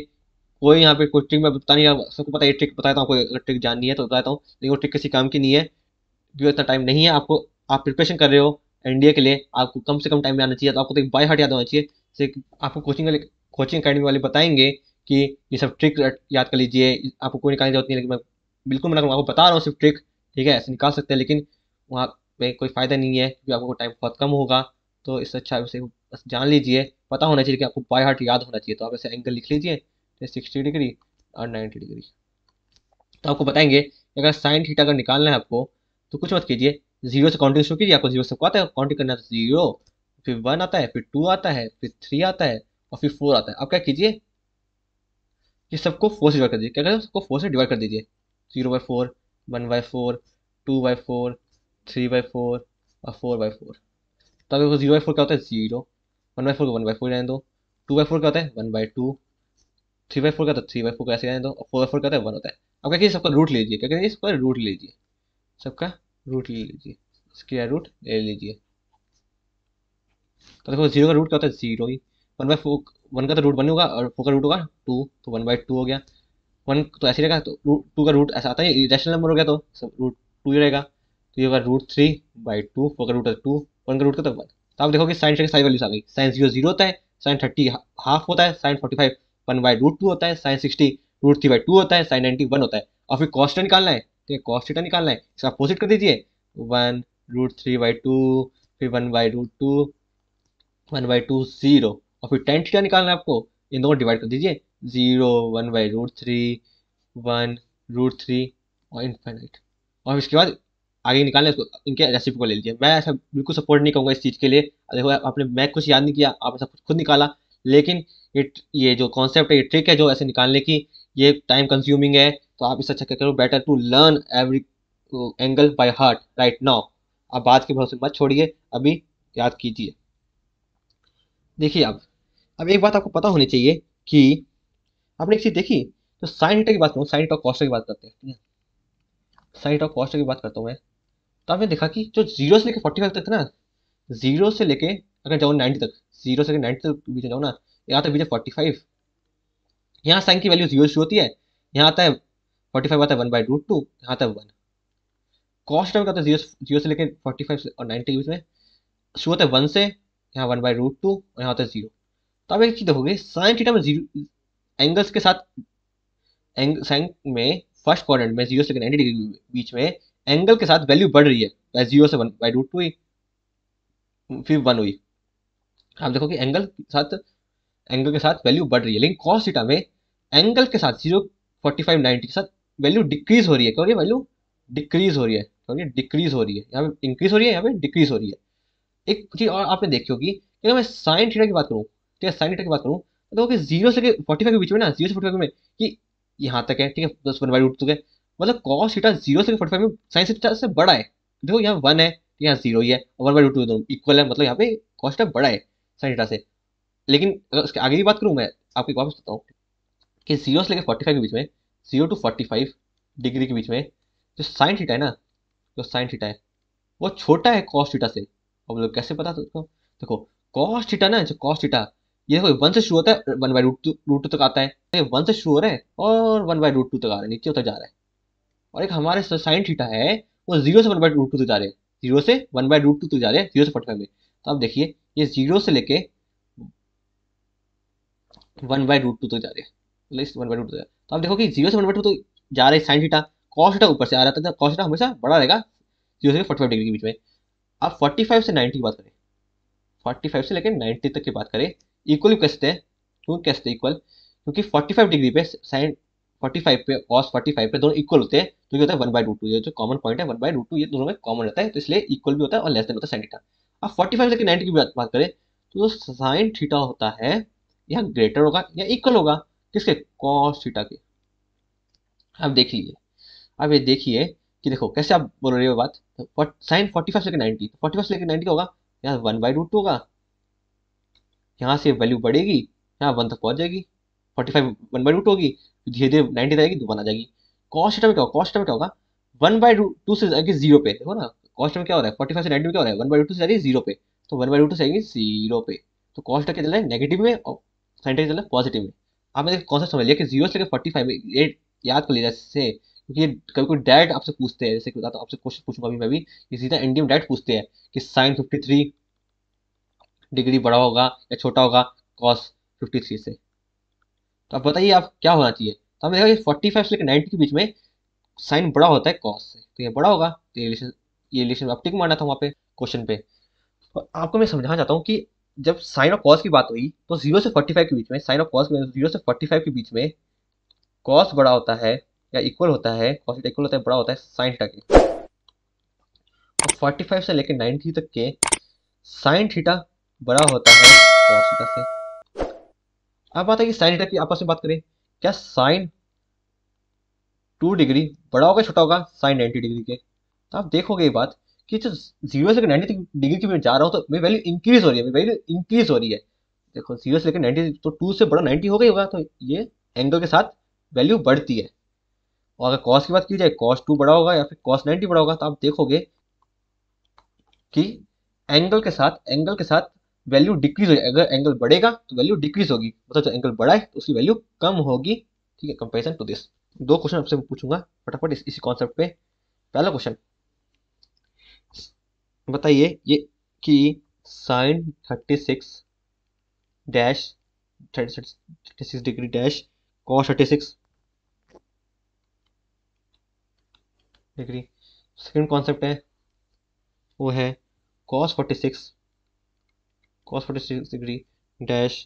कोई यहाँ पे कुछ ट्रिक मैं बता नहीं सबको पता ये ट्रिक बताता हूँ कोई ट्रिक जाननी है तो बताता हूँ लेकिन वो ट्रिक किसी काम की नहीं है क्योंकि इतना टाइम नहीं है आपको आप प्रिपरेशन कर रहे हो एनडीए के लिए आपको कम से कम टाइम में आना चाहिए तो आपको तो एक बाई हार्ट याद होना चाहिए तो आपको कोचिंग वाले कोचिंग अकेडमी वाले बताएंगे कि ये सब ट्रिक याद कर लीजिए आपको कोई निकालने जरूरत नहीं लेकिन मैं बिल्कुल मैं आपको बता रहा हूँ सिर्फ ट्रिक ठीक है ऐसे निकाल सकते हैं लेकिन वहाँ पे कोई फ़ायदा नहीं है क्योंकि आपको टाइम बहुत कम होगा तो इससे अच्छा उसे बस जान लीजिए पता होना चाहिए कि आपको बाई हार्ट याद होना चाहिए तो आप ऐसे एंगल लिख लीजिए सिक्सटी डिग्री और नाइन्टी डिग्री तो आपको बताएंगे अगर साइन थीटा अगर निकालना है आपको तो कुछ मत कीजिए जीरो से काउंटिंग शुरू कीजिए आपको जीरो से आता है काउंटिंग करना है जीरो तो फिर वन आता है फिर टू आता है फिर थ्री आता है और फिर फोर आता है आप क्या कीजिए ये सबको फोर से डिवाइड कर दीजिए क्या करें सबको फोर से डिवाइड कर दीजिए zero by four one by four two by four three by four और फोर बाई फोर तो अगर जीरो बाई फोर क्या होता है zero one by four one by four रहने दो टू बाई फोर क्या होता है one by two three by four का तो थ्री बाई फोर का ऐसे तो फोर बाई फोर का तो वन होता है अब क्या कहिए सबका रूट लीजिए क्या कहिए हैं इसका रूट लीजिए सबका रूट ले लीजिए इसके रूट ले लीजिए तो देखो जीरो का रूट क्या होता है जीरो ही वन बाई फोर वन का तो रूट वन होगा और फोर का रूट होगा टू तो वन बाई टू हो गया वन तो ऐसे रहेगा तो रूट टू का रूट ऐसा आता है रैशनल नंबर हो गया तो सब रूट टू ही रहेगा तो ये होगा root three by two four का रूट टू वन का रूट का तो वन तो आप देखोगे साइन साइन की वैल्यूज आ गई साइन जीरो जीरो होता है साइन थर्टी हाफ होता है sine forty five one by root two होता है sine sixty root three by two होता है साइन नाइनटी वन होता है और फिर कॉस्टा निकालना है तो ये कॉस्ट निकालना है इसका अपोजिट कर दीजिए one root three by two फिर one by root two one by two zero और फिर टेन थीटा निकालना है आपको इन दोनों डिवाइड कर दीजिए zero one by root three one root three और इनफाइनाइट और इसके बाद आगे निकालना इसको इनके रेसिपी को ले लीजिए मैं ऐसा बिल्कुल सपोर्ट नहीं करूँगा इस चीज़ के लिए देखो आपने मैं कुछ याद नहीं किया आपने सब कुछ खुद निकाला लेकिन ये ये जो कॉन्सेप्ट है ये ट्रिक है जो ऐसे निकालने की ये टाइम कंज्यूमिंग है तो आप इससे अच्छा क्या करो better to learn every angle by heart right now आप बात के भरोसे मत छोड़िए अभी याद कीजिए देखिए अब अब एक बात आपको पता होनी चाहिए कि आपने एक चीज़ देखी तो साइन हीटर की बात करूँ साइन हीट और कॉस्टर की बात करते हैं साइन हीट और कॉस्टर की बात करता हूँ मैं तो आपने देखा कि जो जीरो से लेकर फोर्टी फाइव तक ना जीरो से लेके अगर जाओ नाइन्टी तक जीरो से नाइन्टी तक बीच जाओ ना यहाँ तक बीच फोर्टी फाइव यहाँ साइन की वैल्यू जीरो शुरू होती है यहाँ आता है फोर्टी फाइव आता है वन बाई रूट टू यहाँ आता है वन कॉस्ट टाइम का होता है जीरो जीरो से लेकर फोर्टी फाइव और नाइन्टी के बीच में शुरू होता है वन से यहाँ वन बाई रूट टू और यहाँ होता है जीरो तो आप एक चीज़ देखोगे साइन थीटा में जीरो एंगल्स के साथ एंग साइन में फर्स्ट क्वाड्रेंट में जीरो से लेकर नाइन्टी डिग्री बीच में एंगल के साथ वैल्यू बढ़ रही है जीरो से वन बाई रूट टू हुई फिर वन हुई आप देखो कि एंगल के साथ एंगल के साथ वैल्यू बढ़ रही है लेकिन कॉस थीटा में एंगल के साथ जीरो फोर्टी फाइव नाइन्टी के साथ वैल्यू डिक्रीज हो रही है क्योंकि वैल्यू डिक्रीज हो रही है क्योंकि डिक्रीज हो रही है यहाँ पे इंक्रीज हो रही है यहाँ पे डिक्रीज हो रही है एक चीज़ और आपने देखी होगी कि मैं साइन थीटा की बात करूँ ठीक है साइन थीटा की बात करूँ तो देखो कि जीरो से फोर्टी फाइव के बीच में ना जीरो से फोर्टी फाइव में कि यहाँ तक है ठीक है दस वन बाई उठ चुके मतलब कॉस थीटा जीरो से फोर्टी फाइव में साइन थीटा से बड़ा है देखो यहाँ वन है यहाँ जीरो ही है वन बाई टू दोनों इक्वल है मतलब यहाँ पे कॉस्ट बड़ा है सारे डेटा से लेकिन अगर उसके आगे की बात करूँ मैं आपको एक वापस बताता हूँ कि जीरो से लेकर फोर्टी के बीच में जीरो टू फोर्टी डिग्री के बीच में जो साइन थीटा है ना जो साइन थीटा है वो छोटा है कॉस्ट थीटा से अब लोग मतलब कैसे पता तो देखो कॉस्ट थीटा ना जो कॉस्ट थीटा ये देखो वन से शुरू होता है one by root two root two तक आता है ये वन से शुरू हो रहा है और वन बाई रूट टू तक आ रहा है नीचे उतर जा रहा है और एक हमारे साइन थीटा है वो जीरो से वन बाई रूट टू तक जा रहे हैं जीरो से वन बाई रूट टू तक जा रहे हैं जीरो से फोर्टी फाइव में तो आप देखिए ये जीरो से लेके वन बाई रूट टू तक जा रही है मतलब इस वन बाई रूट तो आप देखो कि जीरो से वन बाई टू तो जा रहे साइन थीटा कॉस्ट ऊपर से आ रहा था कॉस तो कॉस्ट हमेशा बड़ा रहेगा जीरो से फोर्टी फाइव डिग्री के बीच में आप फोर्टी फाइव से नाइन्टी की बात करें फोर्टी फाइव से लेकर नाइन्टी तक की बात करें इक्वल कैसे थे क्यों कैसे थे इक्वल क्योंकि फोर्टी फाइव डिग्री पे साइन फोर्टी फाइव पे कॉस फोर्टी फाइव पे दोनों इक्वल होते हैं तो ये होता है वन बाई रूट टू ये जो कॉमन पॉइंट है वन बाई रूट टू ये दोनों में कॉमन रहता है तो इसलिए इक्वल भी होता है और लेस देन होता है साइन थीटा अब फोर्टी फाइव से नाइन्टी की बात बात करें तो साइन थीटा होता है यह ग्रेटर होगा या इक्वल होगा किसके कॉस थीटा के अब देख लीजिए अब ये देखिए कि देखो कैसे आप बोल रहे हो बात तो साइन फोर्टी फाइव से लेकर नाइन्टी फोर्टी फाइव से लेकर नाइन्टी होगा यहाँ वन बाई रूट होगा यहाँ से वैल्यू बढ़ेगी यहाँ वन तक पहुँच जाएगी forty five one by root होगी तो धीरे धीरे नाइन्टी आएगी तो वन आ जाएगी कॉस्ट थीटा में क्या होगा कॉस्ट थीटा में क्या होगा वन बाई टू से आगे जीरो पे देखो ना कॉस्ट में क्या हो रहा है फोर्टी फाइव से नाइनटी में क्या हो रहा है वन बाई टू से जा रही है जीरो पे तो वन बाई टू से आएगी जीरो पे तो कॉस्ट क्या चल रहा है नेगेटिव में और साइन टाइम चल रहा है पॉजिटिव में आपने कॉन्सेप्ट समझ लिया कि जीरो से लेकर फोर्टी फाइव में ये याद कर लिया जैसे क्योंकि ये कभी कोई डायरेक्ट आपसे पूछते हैं जैसे तो आपसे क्वेश्चन पूछूंगा अभी मैं भी ये सीधा एनडीएम डायरेक्ट पूछते हैं कि साइन फिफ्टी थ्री डिग्री बड़ा होगा या छोटा होगा कॉस फिफ्टी थ्री से तो आप बताइए आप क्या होना चाहिए तो हमने देखा कि फोर्टी फाइव से लेकर नाइन्टी के बीच में साइन बड़ा होता है कॉस से तो ये बड़ा होगा तो ये रिलेशन ये रिलेशन टिक मारना था वहाँ पे क्वेश्चन पे और तो आपको मैं समझाना चाहता हूँ कि जब साइन ऑफ कॉस की बात हुई तो जीरो से फोर्टी के बीच में साइन ऑफ कॉस जीरो से फोर्टी के बीच में कॉस बड़ा होता है या इक्वल होता है कॉस इक्वल होता है बड़ा होता है साइन थीटा के और फोर्टी से लेकर नाइनटी तक के साइन थीटा बड़ा होता है कॉस थीटा से अब बात है कि साइन थीटा की आपस में बात करें क्या साइन टू डिग्री बड़ा होगा छोटा होगा साइन नाइन्टी डिग्री के तो आप देखोगे ये बात कि जो जीरो से नाइन्टी डिग्री की मैं जा रहा हूँ तो मेरी वैल्यू इंक्रीज हो रही है वैल्यू इंक्रीज हो रही है देखो जीरो से लेकर नाइन्टी तो टू से बड़ा नाइन्टी हो गई होगा तो ये एंगल के साथ वैल्यू बढ़ती है और अगर कॉस की बात की जाए कॉस टू बड़ा होगा या फिर कॉस नाइन्टी बड़ा होगा तो आप देखोगे कि एंगल के साथ एंगल के साथ वैल्यू डिक्रीज होगी अगर एंगल बढ़ेगा तो वैल्यू डिक्रीज होगी मतलब जो एंगल बढ़ा है तो उसकी वैल्यू कम होगी ठीक है कंपेरिजन टू दिस दो क्वेश्चन आपसे पूछूंगा फटाफट इस, इसी कॉन्सेप्ट पे पहला क्वेश्चन बताइए ये कि sine thirty six dash thirty six degree dash cos thirty six degree second concept है वो है cos forty six cos forty six degree dash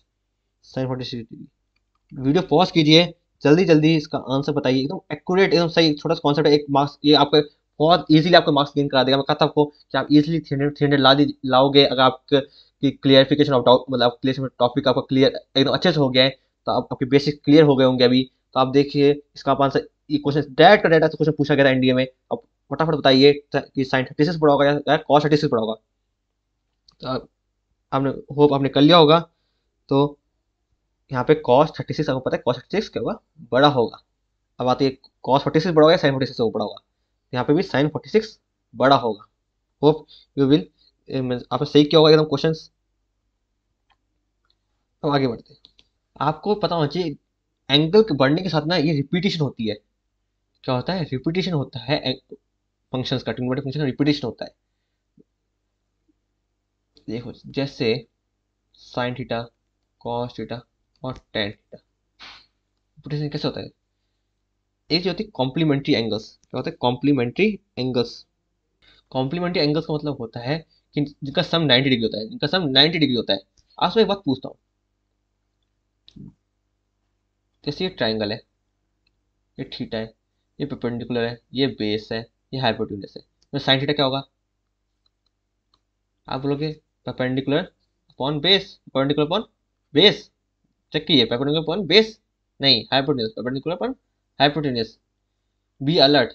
sine forty six degree video pause कीजिए जल्दी जल्दी इसका आंसर बताइए एकदम एक्यूरेट एकदम सही छोटा सा कॉन्सेप्ट है एक मार्क्स ये आपके बहुत ईजिली आपको मार्क्स गेन करा देगा मैं कहता आपको कि आप easily three hundred three hundred ला लाओगे अगर आपके क्लियरिफिकेशन ऑफ मतलब क्लियर टॉपिक आपका क्लियर एकदम अच्छे से हो गया है तो आप, आपके बेसिक क्लियर हो गए होंगे अभी तो आप देखिए इसका आप आंसर ये क्वेश्चन डायरेक्ट का डायरेक्ट क्वेश्चन पूछा गया था इंडिया में आप फटाफट बताइए कि साइन थर्टी सिक्स पड़ा होगा या कॉस्ट थर्टी सिक्स होगा तो आपने होप आपने कर लिया होगा तो यहाँ पे कॉस्ट थर्टी सिक्स आपको पता है कॉस्ट थर्टी सिक्स क्या होगा बड़ा होगा अब आती है कॉस्ट फोर्टी सिक्स बड़ा होगा साइन फोर्टी सिक्स बड़ा होगा यहाँ पे भी साइन फोर्टी सिक्स बड़ा होगा होप यू विल आपने सही किया होगा एकदम क्वेश्चन अब आगे बढ़ते हैं आपको पता होना चाहिए एंगल के बढ़ने के साथ ना ये रिपीटेशन होती है क्या होता है रिपीटेशन होता है फंक्शन का ट्रिग्नोमेट्रिक फंक्शन रिपीटेशन होता है देखो जैसे साइन थीटा कॉस थीटा और टेन थीटा रिपीटेशन कैसे होता है एक जो होती है कॉम्प्लीमेंट्री एंगल्स क्या होता है कॉम्प्लीमेंट्री एंगल्स कॉम्प्लीमेंट्री एंगल्स का मतलब होता है कि जिनका सम 90 डिग्री होता है जिनका सम 90 डिग्री होता है आपसे एक बात पूछता हूँ जैसे ये ट्राइंगल है ये ठीटा है ये परपेंडिकुलर है ये बेस है ये हाइपोट्यूनस है तो साइन थीटा क्या होगा आप बोलोगे perpendicular upon base perpendicular upon base check कीजिए परपेंडिकुलर अपॉन बेस नहीं hypotenuse perpendicular upon hypotenuse be alert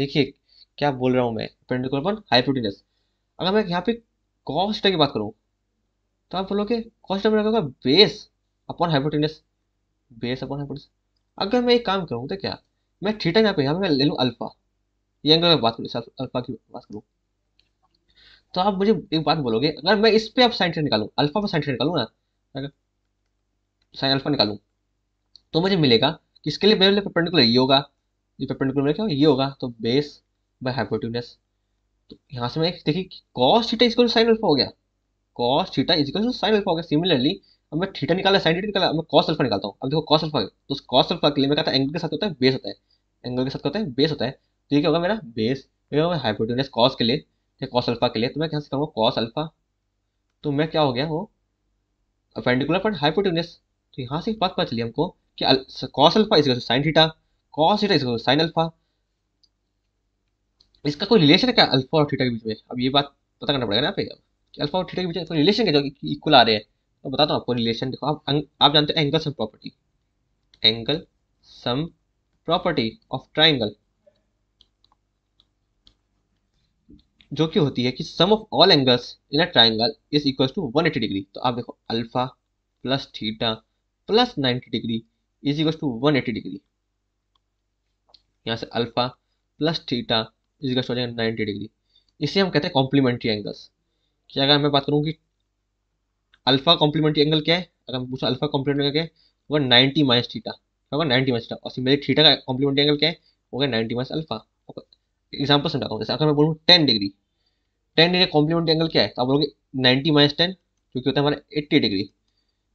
देखिए क्या बोल रहा हूँ मैं पेंडिकुलर अपॉन हाइपोटेनस अगर मैं यहाँ पे कॉस्ट की बात करूँ तो आप बोलोगे कॉस्ट में लगेगा base upon hypotenuse base upon hypotenuse अगर मैं एक काम करूँ तो क्या मैं थीटा यहाँ पे यहाँ पे मैं ले लूँ अल्फा ये एंगल में बात करूँ अल्फा की बात करूँ तो आप मुझे एक बात बोलोगे अगर मैं इस पे आप साइन थीटा निकालूँ अल्फा पर साइन थीटा निकालूँ ना अगर साइन अल्फा निकालूँ तो मुझे मिलेगा किसके लिए वेव परपेंडिकुलर ये होगा ये परपेंडिकुलर क्या ये होगा तो बेस बाय हाइपोट्यूनस तो यहाँ से मैं देखिए cos theta equal sine alpha हो गया cos theta equal sine alpha हो गया सिमिलरली अब मैं थीटा निकाला साइन थीटा निकाला मैं कॉस अल्फा निकालता हूँ अब देखो कॉस अल्फा तो कॉस अल्फा के लिए मैं कहता एंगल के साथ होता है बेस होता है एंगल के साथ होता है बेस होता है तो ये क्या होगा मेरा बेस तो ये होगा हाइपोट्यूनस कॉस के लिए या कॉस अल्फा के लिए तो मैं से करूँगा कॉस अल्फा तो मैं क्या हो गया वो पेंडिकुलर पर हाइपोट्यूनस तो यहाँ से एक बात पता चली हमको कि कॉस अल्फा इसका साइन थीटा कॉस थीटा इसका साइन अल्फा इसका कोई रिलेशन है क्या अल्फा और थीटा के बीच में अब ये बात पता करना पड़ेगा ना आप पे कि अल्फा और थीटा के बीच में कोई रिलेशन क्या जो कि इक्वल आ रहे हैं तो बताता हूँ आपको रिलेशन देखो आप आप जानते हैं angle sum property angle sum property of triangle जो कि होती है कि sum of all angles in a triangle is equal to 180 degree तो आप देखो alpha plus theta plus 90 degree is equal to one eighty degree यहाँ से alpha plus theta is equal हो जाएगा नाइन्टी डिग्री इसे हम कहते हैं कॉम्प्लीमेंट्री एंगल्स क्या अगर मैं बात करूँ कि अल्फा कॉम्प्लीमेंट्री एंगल क्या है अगर मैं पूछा अल्फा कॉम्प्लीमेंट्री एंगल क्या है वो नाइन्टी माइनस थीटा होगा नाइन्टी माइनस थीटा और मेरे थीटा का कॉम्प्लीमेंट्री एंगल क्या है वो गया नाइन्टी माइनस अल्फा एग्जाम्पल समझाता हूँ जैसे अगर मैं बोलूँ ten degree ten degree complementary angle क्या है तो आप बोलोगे नाइन्टी माइनस टेन जो कि होता है हमारा एट्टी डिग्री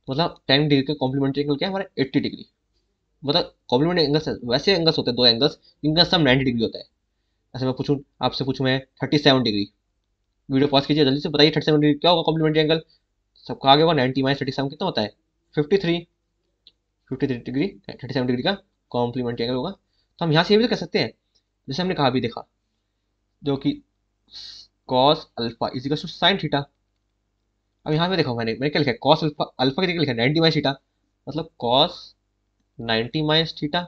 मतलब टेन डिग्री का कॉम्प्लीमेंट्री एंगल क्या है हमारा एट्टी डिग्री मतलब कॉम्प्लीमेंट एंगल्स वैसे एंगल्स होते हैं दो एंगल्स इनका सब नाइन्टी डिग्री होता है ऐसे मैं पूछूँ आपसे पूछूँ मैं thirty seven degree video pause कीजिए जल्दी से बताइए थर्टी सेवन डिग्री क्या होगा कॉम्प्लीमेंट्री एंगल सबका आगे होगा नाइन्टी माइनस थर्टी सेवन कितना होता है fifty three fifty three degree thirty seven degree का कॉम्प्लीमेंट्री एंगल होगा तो हम यहाँ से ये भी तो कह सकते हैं जैसे हमने कहा भी देखा जो कि cos alpha is equal to sine theta अब यहाँ पे देखो मैंने मैंने क्या लिखा है कॉस अल्फा अल्फा की जगह लिखा है नाइन्टी माइनस थीटा मतलब cos ninety minus theta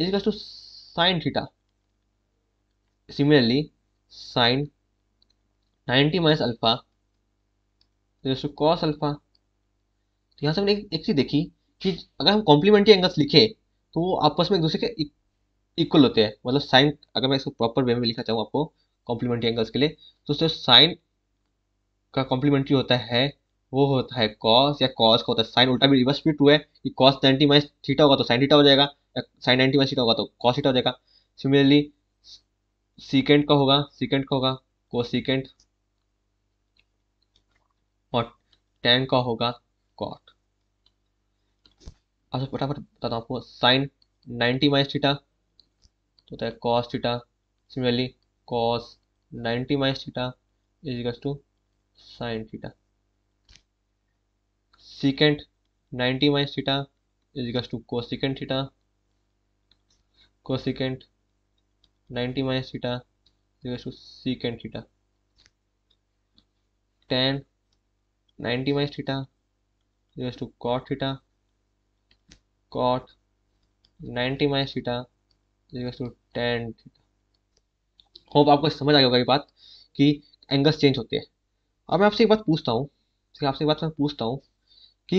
is equal to sine theta similarly sine ninety minus alpha is to cos alpha तो यहाँ से मैंने एक, चीज़ देखी कि अगर हम कॉम्प्लीमेंट्री एंगल्स लिखे तो वो आपस में एक दूसरे के इक्वल e, होते हैं मतलब साइन अगर मैं इसको प्रॉपर वे में लिखना चाहूँ आपको कॉम्प्लीमेंट्री एंगल्स के लिए तो उससे साइन का कॉम्प्लीमेंट्री होता है वो होता है कॉस या कॉस का होता है साइन उल्टा भी रिवर्स भी ट्रू है कि कॉस नाइन्टी माइनस थीटा होगा तो साइन थीटा हो जाएगा या साइन नाइन्टी माइनस थीटा होगा तो कॉस थीटा हो जाएगा सिमिलरली सीकेंड का होगा सीकेंड का होगा को सीकेंड और टेन का होगा कॉट आपसे अच्छा, फटाफट बताता हूँ आपको साइन नाइन्टी माइनस थीटा तो होता है cos theta similarly cos ninety minus theta is to sine theta secant 90 minus theta इजिकल्स to cosecant theta cosecant 90 minus theta इजिकल्स to secant theta tan 90 minus theta इजिकल्स to cot theta cot 90 minus theta इजिकल्स to tan theta hope आपको समझ आ गया होगा ये बात कि angles change होते हैं अब मैं आपसे एक बात पूछता हूँ आपसे एक बात मैं पूछता हूँ कि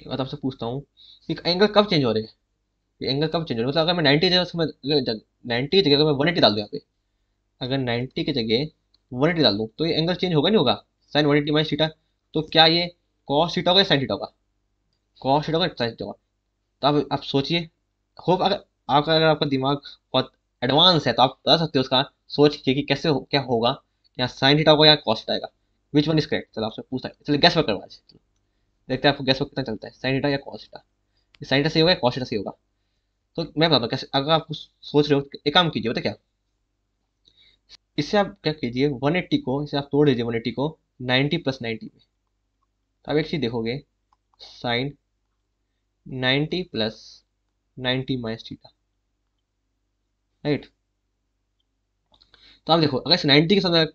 एक बात आपसे पूछता हूँ कि एंगल कब चेंज हो रहे हैं एंगल कब चेंज हो रहा है मतलब अगर मैं नाइन्टी जगह से नाइन्टी की जगह मैं वन डाल दूँ यहाँ पे अगर नाइन्टी की जगह वन एटी डाल दूँ तो ये एंगल चेंज होगा नहीं होगा sine one eighty minus theta तो क्या ये कॉस सीटा होगा या साइन सीटा होगा कॉस सीटा होगा साइन सीटा होगा तो आप आप सोचिए होप अगर आपका अगर आपका दिमाग बहुत एडवांस है तो आप बता सकते हो उसका सोच के कि कैसे हो, क्या होगा यहाँ साइन थीटा होगा यहाँ कॉस्ट आएगा विच वन इज करेक्ट चलो आपसे पूछता है चलिए गैस वर्क करवा आज चलो देखते हैं आपको गैस वर्क कितना चलता है साइन थीटा या कॉस्ट थीटा साइन थीटा सही होगा या कॉस्ट सही होगा तो मैं बताता हूँ अगर आप सोच रहे हो तो एक काम कीजिए बताए क्या इससे आप क्या कीजिए 180 को इसे आप तोड़ दीजिए 180 को 90 प्लस 90 में तो आप एक चीज़ देखोगे sine 90 plus 90 minus theta right तो आप देखो अगर इस 90 के साथ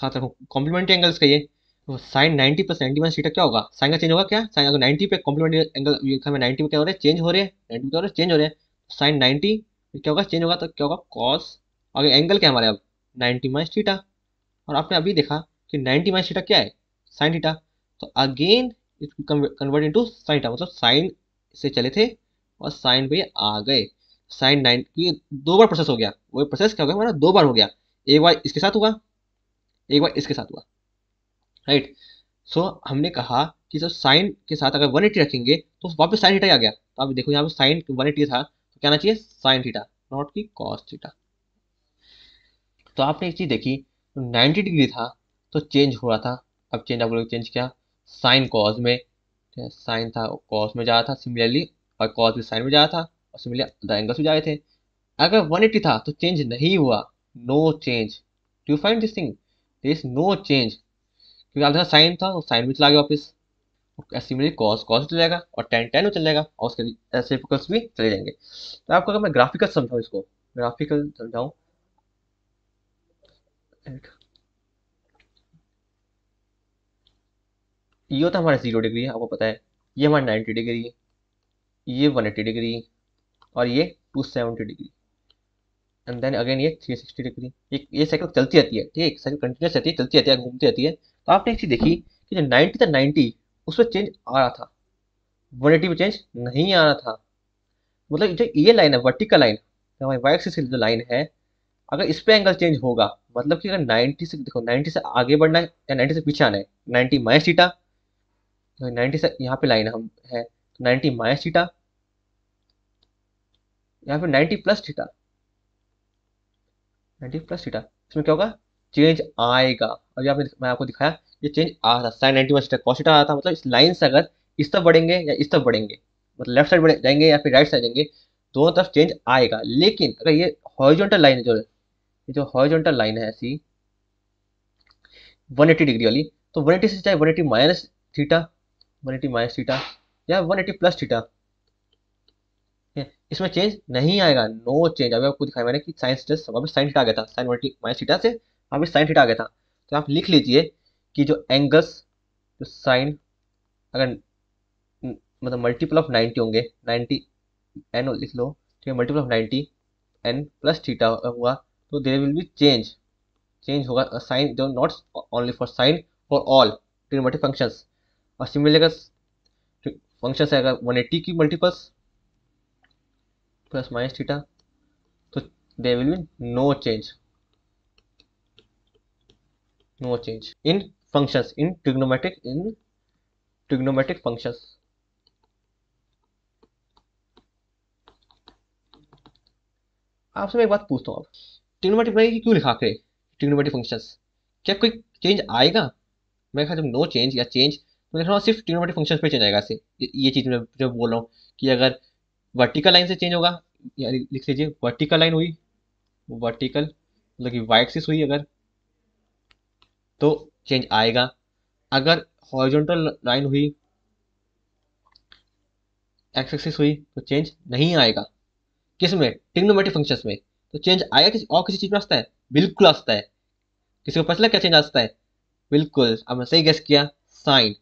साथ रखो कॉम्प्लीमेंट्री एंगल्स का ये तो sine ninety plus ninety one theta क्या होगा साइन का चेंज होगा क्या साइन अगर नाइन्टी पे कॉम्प्लीमेंट्री एंगल हमें नाइन्टी पे क्या हो रहा है चेंज हो रहे हैं नाइन्टी क्या हो रहा है चेंज हो रहे हैं साइन नाइन्टी क्या होगा चेंज होगा तो क्या होगा कॉस अगर एंगल क्या हमारे अब नाइन्टी माइनस सीटा और आपने अभी देखा कि नाइन्टी माइनस सीटा क्या है साइन थीटा तो again it convert into sine theta मतलब साइन से चले थे और साइन पे आ गए साइन नाइन ये दो बार प्रोसेस हो गया वही प्रोसेस क्या हो गया हमारा दो बार हो गया एक बार इसके साथ हुआ एक बार इसके साथ हुआ राइट सो so, हमने कहा कि सर साइन के साथ अगर वन एटी रखेंगे तो वापस साइन थीटा आ गया तो आप देखो यहाँ पे साइन वन एटी था तो क्या चाहिए साइन थीटा नॉट की कॉस थीटा तो आपने एक चीज़ देखी तो नाइन्टी डिग्री था तो चेंज हो रहा था अब चेंज आप लोग चेंज किया साइन कॉज में साइन था कॉस में जा रहा था सिमिलरली और कॉस भी साइन में जा रहा था और सिमिलर अदर एंगल्स भी जा रहे थे अगर 180 था तो चेंज नहीं हुआ no change do find this thing there is no change क्योंकि आपके साइन था और साइन भी चला गया वापस सिमिलरली कॉस कॉस चल जाएगा और टेन टेन चल जाएगा और उसके ऐसे फोकस भी चले जाएंगे तो आपको अगर मैं ग्राफिकल समझाऊँ इसको ग्राफिकल समझाऊँ ये होता हमारा जीरो डिग्री है आपको पता है ये हमारा नाइन्टी डिग्री है ये वन एट्टी डिग्री और ये two seventy degree and then again ये 360 डिग्री एक ये साइकिल चलती रहती है ठीक है साइकिल कंटिन्यूस रहती है चलती रहती है घूमती रहती है तो आपने एक चीज़ देखी कि जो नाइन्टी था नाइन्टी उसमें चेंज आ रहा था वन एटी में चेंज नहीं आ रहा था मतलब जो ये लाइन है वर्टिकल लाइन हमारी वाइक से जो लाइन है अगर इस पर एंगल चेंज होगा मतलब कि अगर 90 से देखो 90 से आगे बढ़ना है या 90 से पीछे आना है 90 माइनस सीटा तो से यहाँ पे लाइन हम है तो माइनस सीटा या फिर 90 प्लस सीटा नाइन्टी प्लस थीटा इसमें क्या होगा चेंज आएगा अभी आपने मैं आपको दिखाया ये चेंज आ रहा sine ninety one theta cos आ रहा था मतलब इस लाइन से अगर इस तरफ बढ़ेंगे या इस तरफ बढ़ेंगे मतलब लेफ्ट साइड बढ़े जाएंगे या फिर राइट साइड जाएंगे दोनों तरफ चेंज आएगा लेकिन अगर ये हॉरिजॉन्टल लाइन जो ये जो हॉरिजॉन्टल लाइन है ऐसी 180 डिग्री वाली तो 180 से चाहे 180 माइनस थीटा 180 माइनस थीटा या 180 प्लस थीटा इसमें चेंज नहीं आएगा नो चेंज अभी आपको दिखाया मैंने कि साइन स्टेस साइन हिट आ गया था साइन वर्टी माइनस हिटा से अभी साइन हिट आ गया था तो आप लिख लीजिए कि जो एंगल्स जो साइन अगर मतलब मल्टीपल ऑफ नाइन्टी होंगे नाइन्टी एन लिख लो ठीक है multiple of ninety n plus theta हुआ तो there will be change change होगा साइन जो not only for sine for all trigonometric functions और सिमिलर फंक्शंस है अगर वन एट्टी की multiples plus minus theta so तो there will be no change no change in functions in trigonometric in trigonometric functions आपसे मैं एक बात पूछता हूँ आप ट्रिग्नोमेट्रिक बनाई क्यों लिखा के ट्रिग्नोमेट्रिक फंक्शंस क्या कोई चेंज आएगा मैं कहा जब नो चेंज या चेंज तो देख रहा हूँ सिर्फ ट्रिग्नोमेट्रिक फंक्शंस पे चेंज आएगा से ये चीज़ मैं जो बोल रहा हूँ कि अगर वर्टिकल लाइन से चेंज होगा यानी लिख लीजिए वर्टिकल लाइन हुई वर्टिकल मतलब कि वाई एक्सिस हुई अगर तो चेंज आएगा अगर हॉरिजॉन्टल लाइन हुई एक्स एक्सिस हुई तो चेंज नहीं आएगा किस में टिग्नोमेट्रिक फंक्शंस में तो चेंज आएगा किसी और किसी चीज़ में आता है बिल्कुल आता है किसी को पता क्या चेंज आता है बिल्कुल अब मैं सही गेस किया साइन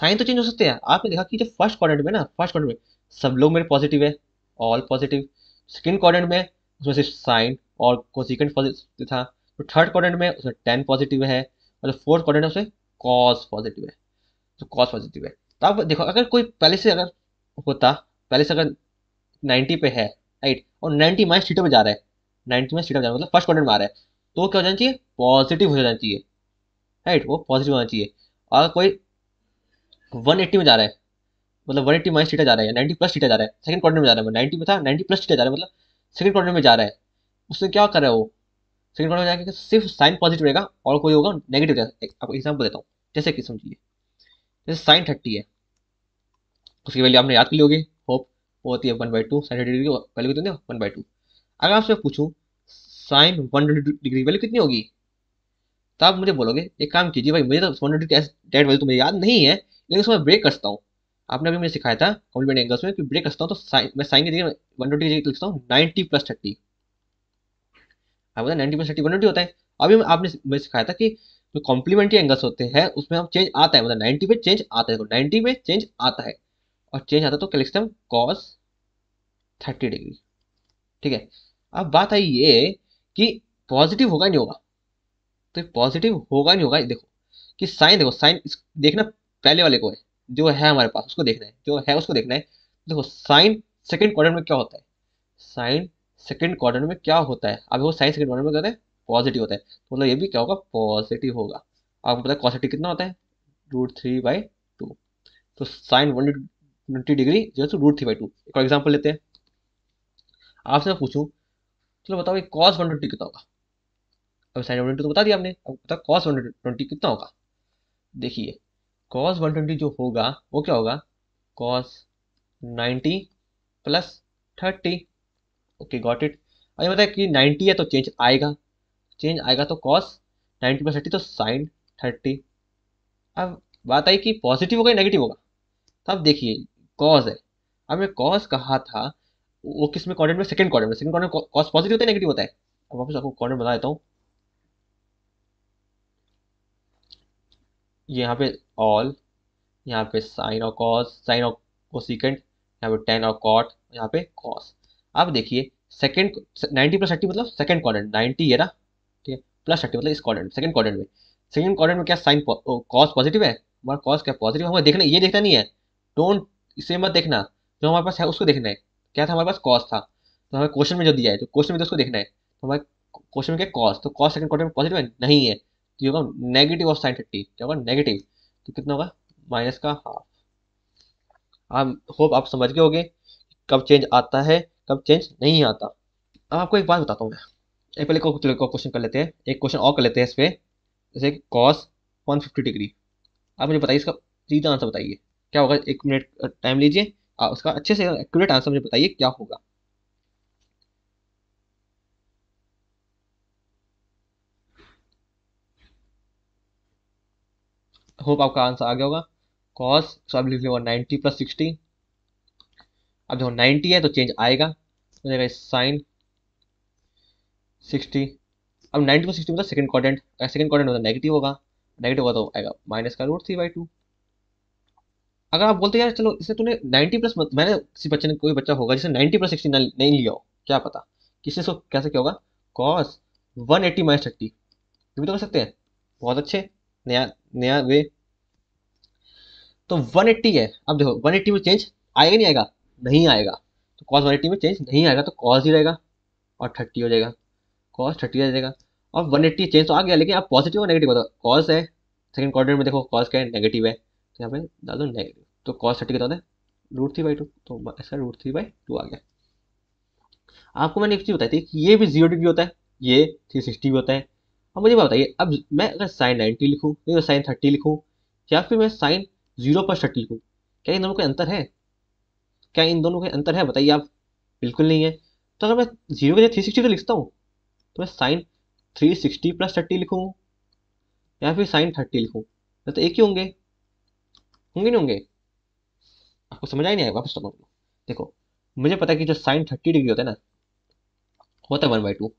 साइन तो चेंज हो सकते हैं आपने देखा कि जब फर्स्ट क्वाड्रेंट में ना फर्स्ट क्वाड्रेंट में सब लोग मेरे पॉजिटिव है ऑल पॉजिटिव सेकेंड क्वाड्रेंट में उसमें सिर्फ साइन और कोसिकेंट पॉजिटिव था तो थर्ड क्वारंट में उसमें टेन पॉजिटिव है और जो फोर्थ क्वाड्रेंट है उसमें कॉज पॉजिटिव है तो कॉज पॉजिटिव है तो आप देखो अगर कोई पहले से अगर होता पहले से अगर नाइन्टी पे है राइट और नाइन्टी माइनस सीटों में जा रहा है नाइन्टी माइनस सीटों में जा रहा है मतलब फर्स्ट क्वाड्रेंट में आ रहा है तो क्या हो जाना चाहिए पॉजिटिव हो जाना चाहिए राइट वो पॉजिटिव होना चाहिए और कोई वन एट्टी में जा रहा है मतलब वन एट्टी माइनस थीटा जा रहा है नाइन्टी प्लस थीटा जा रहा है सेकंड क्वार्टर में जा रहा है नाइन्टी मतलब। में था नाइन्टी प्लस थीटा जा रहा है मतलब सेकंड क्वार्टर में जा रहा है उसने क्या कर रहा है वो सेकंड क्वार्टर में जाके सिर्फ साइन पॉजिटिव रहेगा और कोई होगा नेगेटिव रहेगा आपको एग्जाम्पल देता हूँ जैसे कि समझिए जैसे साइन थर्टी है उसकी वैल्यू आपने याद कर ली होगी होप वो होती है one by two sine thirty degree value कितनी वन बाई टू अगर आपसे पूछूँ साइन वन डिग्री वैल्यू कितनी होगी तो आप मुझे बोलोगे एक काम कीजिए भाई मुझे तो वन डिग्री डेट वैल्यू तो मुझे याद नहीं है लेकिन उसमें ब्रेक करता हूँ आपने अभी मुझे सिखाया था कॉम्प्लीमेंट एंगल्स में कि ब्रेक रखता हूँ तो साइन मैं साइन की जगह वन ट्वेंटी की जगह लिखता हूँ नाइन्टी प्लस थर्टी आप बताए ninety plus thirty one twenty होता है अभी आपने मुझे सिखाया था कि जो कॉम्प्लीमेंट्री एंगल्स होते हैं उसमें हम चेंज आता है मतलब नाइन्टी पे चेंज आता है तो नाइन्टी में चेंज आता है और चेंज आता है तो क्या लिखते हैं कॉस थर्टी डिग्री ठीक है अब बात आई ये कि पॉजिटिव होगा नहीं होगा तो पॉजिटिव होगा नहीं होगा देखो कि साइन देखो साइन देखना पहले वाले को है जो है हमारे पास उसको देखना है जो है उसको देखना है देखो साइन सेकेंड क्वार्टर में क्या होता है साइन सेकेंड क्वार्टर में क्या होता है अब वो साइन सेकेंड क्वार्टर में कहते हैं पॉजिटिव होता है तो मतलब ये भी क्या होगा पॉजिटिव होगा आपको पता है कॉसिटिव कितना होता है रूट थ्री बाई टू तो साइन वन ट्वेंटी डिग्री जो है रूट थ्री बाई टू एक एग्जाम्पल लेते हैं आपसे मैं पूछूँ चलो बताओ ये कॉस वन ट्वेंटी कितना होगा अब साइन वन ट्वेंटी तो बता दिया आपने अब पता कॉस वन ट्वेंटी कितना होगा देखिए कॉस 120 जो होगा वो क्या होगा cos 90 plus 30 okay got it अब ये बताया कि 90 है तो चेंज आएगा चेंज आएगा तो कॉस 90 प्लस थर्टी तो साइन 30 अब बात आई कि पॉजिटिव होगा या नेगेटिव होगा तो अब देखिए कॉज है अब मैं कॉज कहा था वो किस में क्वाड्रेंट में सेकंड क्वाड्रेंट में सेकंड क्वाड्रेंट कॉस पॉजिटिव होता है नेगेटिव होता है अब वापस आपको क्वाड्रेंट बता देता हूँ यहाँ पे ऑल यहाँ पे साइन और कॉस साइन और कोसिकेंट यहाँ पे टेन और कॉट यहाँ पे कॉस अब देखिए सेकेंड नाइन्टी प्लस थर्टी मतलब सेकेंड क्वार नाइन्टी है ना ठीक है प्लस थर्टी मतलब इस क्वार सेकेंड क्वार में सेकेंड क्वार में क्या साइन कॉस पॉजिटिव है हमारा कॉस क्या पॉजिटिव हमें देखना ये देखना नहीं है डोंट इसे मत देखना जो हमारे पास है उसको देखना है क्या था हमारे पास कॉस था तो हमें क्वेश्चन में जो दिया है तो क्वेश्चन में तो उसको देखना है तो हमारे क्वेश्चन में क्या कॉस तो कॉस सेकंड क्वार्टर में पॉजिटिव है नहीं है तो ये होगा नेगेटिव ऑफ साइन थर्टी क्या होगा नेगेटिव तो कितना होगा माइनस का हाफ आप होप आप समझ गए होंगे कब चेंज आता है कब चेंज नहीं आता अब आपको एक बात बताता हूँ मैं एक पहले क्वेश्चन कर लेते हैं एक क्वेश्चन और कर लेते हैं इस पर जैसे कॉस वन फिफ्टी डिग्री आप मुझे बताइए इसका सीधा आंसर बताइए क्या होगा एक मिनट टाइम लीजिए उसका अच्छे से एक्यूरेट आंसर मुझे बताइए क्या होगा होप आपका आंसर आ गया होगा कॉस सो आप लिख लो नाइन्टी प्लस सिक्सटी अब देखो नाइन्टी है तो चेंज आएगा मतलब तो जाएगा साइन सिक्सटी अब नाइन्टी प्लस सिक्सटी मतलब सेकंड क्वाड्रेंट सेकंड क्वाड्रेंट मतलब नेगेटिव होगा नेगेटिव होगा तो आएगा माइनस का रूट थ्री बाई टू अगर आप बोलते यार चलो इसे तूने 90 प्लस मैंने किसी बच्चे ने कोई बच्चा होगा जिसे 90 प्लस 60 नहीं लिया हो क्या पता किसी से कैसे क्या होगा कॉस 180 एट्टी माइनस थर्टी ये भी तो कर सकते हैं बहुत अच्छे नया नया वे तो 180 है अब देखो 180 में चेंज आएगा नहीं आएगा नहीं आएगा तो कॉस 180 में चेंज नहीं आएगा तो कॉस ही रहेगा और 30 हो जाएगा कॉस 30 हो जाएगा और 180 चेंज तो आ गया लेकिन अब पॉजिटिव और नेगेटिव होता है कॉस है सेकंड क्वार्टर में देखो कॉस क्या है नेगेटिव है तो यहाँ पे डाल दो नेगेटिव तो कॉस थर्टी का होता है रूट थ्री बाई टू तो ऐसा रूट थ्री बाई टू आ गया आपको मैंने एक चीज़ बताई थी कि ये भी जीरो डिग्री होता है ये थ्री सिक्सटी भी होता है अब मुझे बताइए अब मैं अगर साइन नाइन्टी लिखूँ या साइन थर्टी लिखूँ या फिर मैं साइन जीरो प्लस थर्टी लिखूँ क्या इन दोनों का अंतर है क्या इन दोनों का अंतर है बताइए आप बिल्कुल नहीं है तो अगर मैं जीरो के जगह थ्री सिक्सटी लिखता हूँ तो मैं sine three sixty plus thirty लिखूँ या फिर साइन थर्टी लिखूँ मैं तो एक ही होंगे होंगे नहीं होंगे आपको समझ आई नहीं आया वापस देखो मुझे पता है कि जो साइन थर्टी डिग्री होता है ना होता है वन बाई टू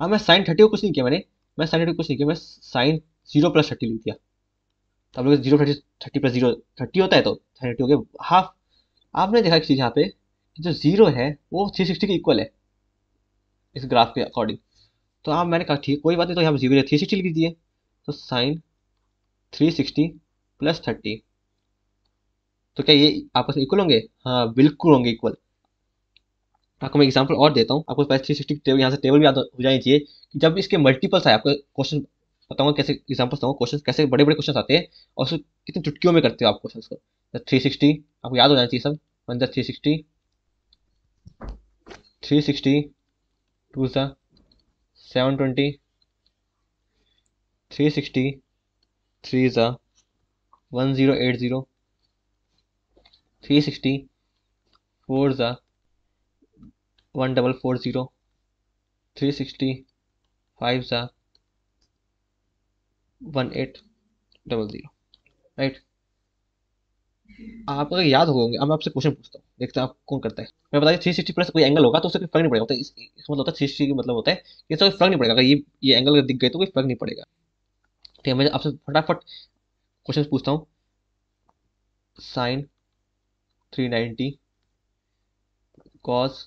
अब मैं साइन थर्टी को कुछ नहीं किया मैंने मैं थर्टी कुछ नहीं किया मैं साइन जीरो प्लस थर्टी लिख दिया तो आप लोग zero thirty thirty plus zero thirty होता है तो थर्टी हो गया हाफ आपने देखा एक चीज़ यहाँ पे कि जो जीरो है वो थ्री सिक्सटी के इक्वल है इस ग्राफ के अकॉर्डिंग तो आप मैंने कहा ठीक कोई बात नहीं तो यहाँ पर जीरो थ्री सिक्सटी लिख दिए तो sine three sixty plus thirty तो क्या ये आपस में इक्वल होंगे हाँ बिल्कुल होंगे इक्वल आपको मैं एग्जांपल और देता हूँ आपको पास थ्री सिक्सटी टेबल यहाँ से टेबल भी याद हो जानी चाहिए कि जब इसके मल्टीपल्स आए आपको क्वेश्चन बताऊँगा कैसे एग्जाम्पल्स बताऊँगा क्वेश्चन कैसे बड़े बड़े क्वेश्चन आते हैं और उसको कितनी चुटकियों में करते हो आप क्वेश्चन को थ्री सिक्सटी आपको याद हो जाना चाहिए सब one three sixty three sixty two सा seven twenty three sixty three ज़ा one zero eight zero three sixty four ज़ा one double four zero three sixty five ज़ा one eight double zero right आपको याद होंगे अब मैं आपसे क्वेश्चन पूछता हूँ देखते हैं आप कौन करता है मैं बताइए थ्री सिक्सटी प्लस कोई एंगल होगा तो उससे कोई फर्क नहीं पड़ेगा इस, इस मतलब होता है थ्री सिक्सटी मतलब होता है इससे कोई फर्क नहीं पड़ेगा अगर ये ये एंगल दिख गए तो कोई फर्क नहीं पड़ेगा ठीक है मैं आपसे फटाफट क्वेश्चन पूछता हूँ sine three ninety cos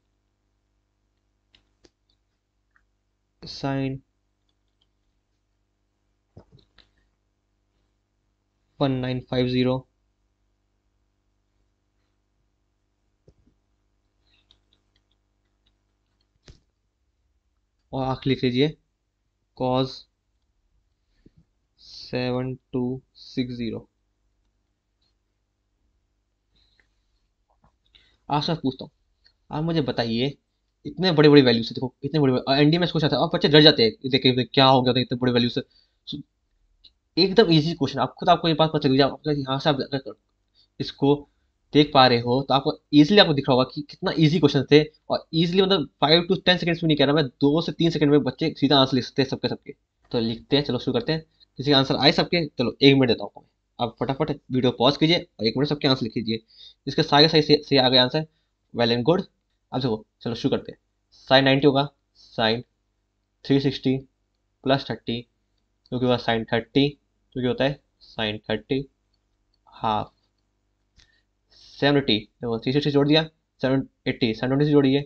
sine one nine five zero और आख लिख लीजिए cos seven two six zero आपसे पूछता हूँ आप मुझे बताइए इतने बड़े बड़े वैल्यू से देखो इतने बड़े बड़े एनडीए में कुछ आता है और बच्चे डर जाते हैं देखे क्या हो गया इतने बड़े वैल्यू से एकदम ईजी क्वेश्चन आप खुद आपको ये बात पता चल गई यहाँ से आप इसको देख पा रहे हो तो आपको ईजिली आपको दिख रहा होगा कि कितना ईजी क्वेश्चन थे और ईजिली मतलब फाइव टू टेन सेकेंड्स में नहीं कह रहा मैं दो से तीन सेकंड में बच्चे सीधा आंसर लिख सकते हैं सबके सबके तो लिखते हैं चलो शुरू करते हैं किसी आंसर आए सबके चलो एक मिनट देता हूँ आप फटाफट वीडियो पॉज कीजिए और एक मिनट सबके आंसर लिख लीजिए इसके सारे सही सही आ गए आंसर वेल एंड गुड अब देखो चलो शुरू करते हैं साइन नाइन्टी होगा sine three sixty plus thirty जो कि होगा साइन थर्टी जो कि होता है sine thirty half seven eighty देखो थ्री सिक्सटी जोड़ दिया सेवन एट्टी सेवन ट्वेंटी से जोड़िए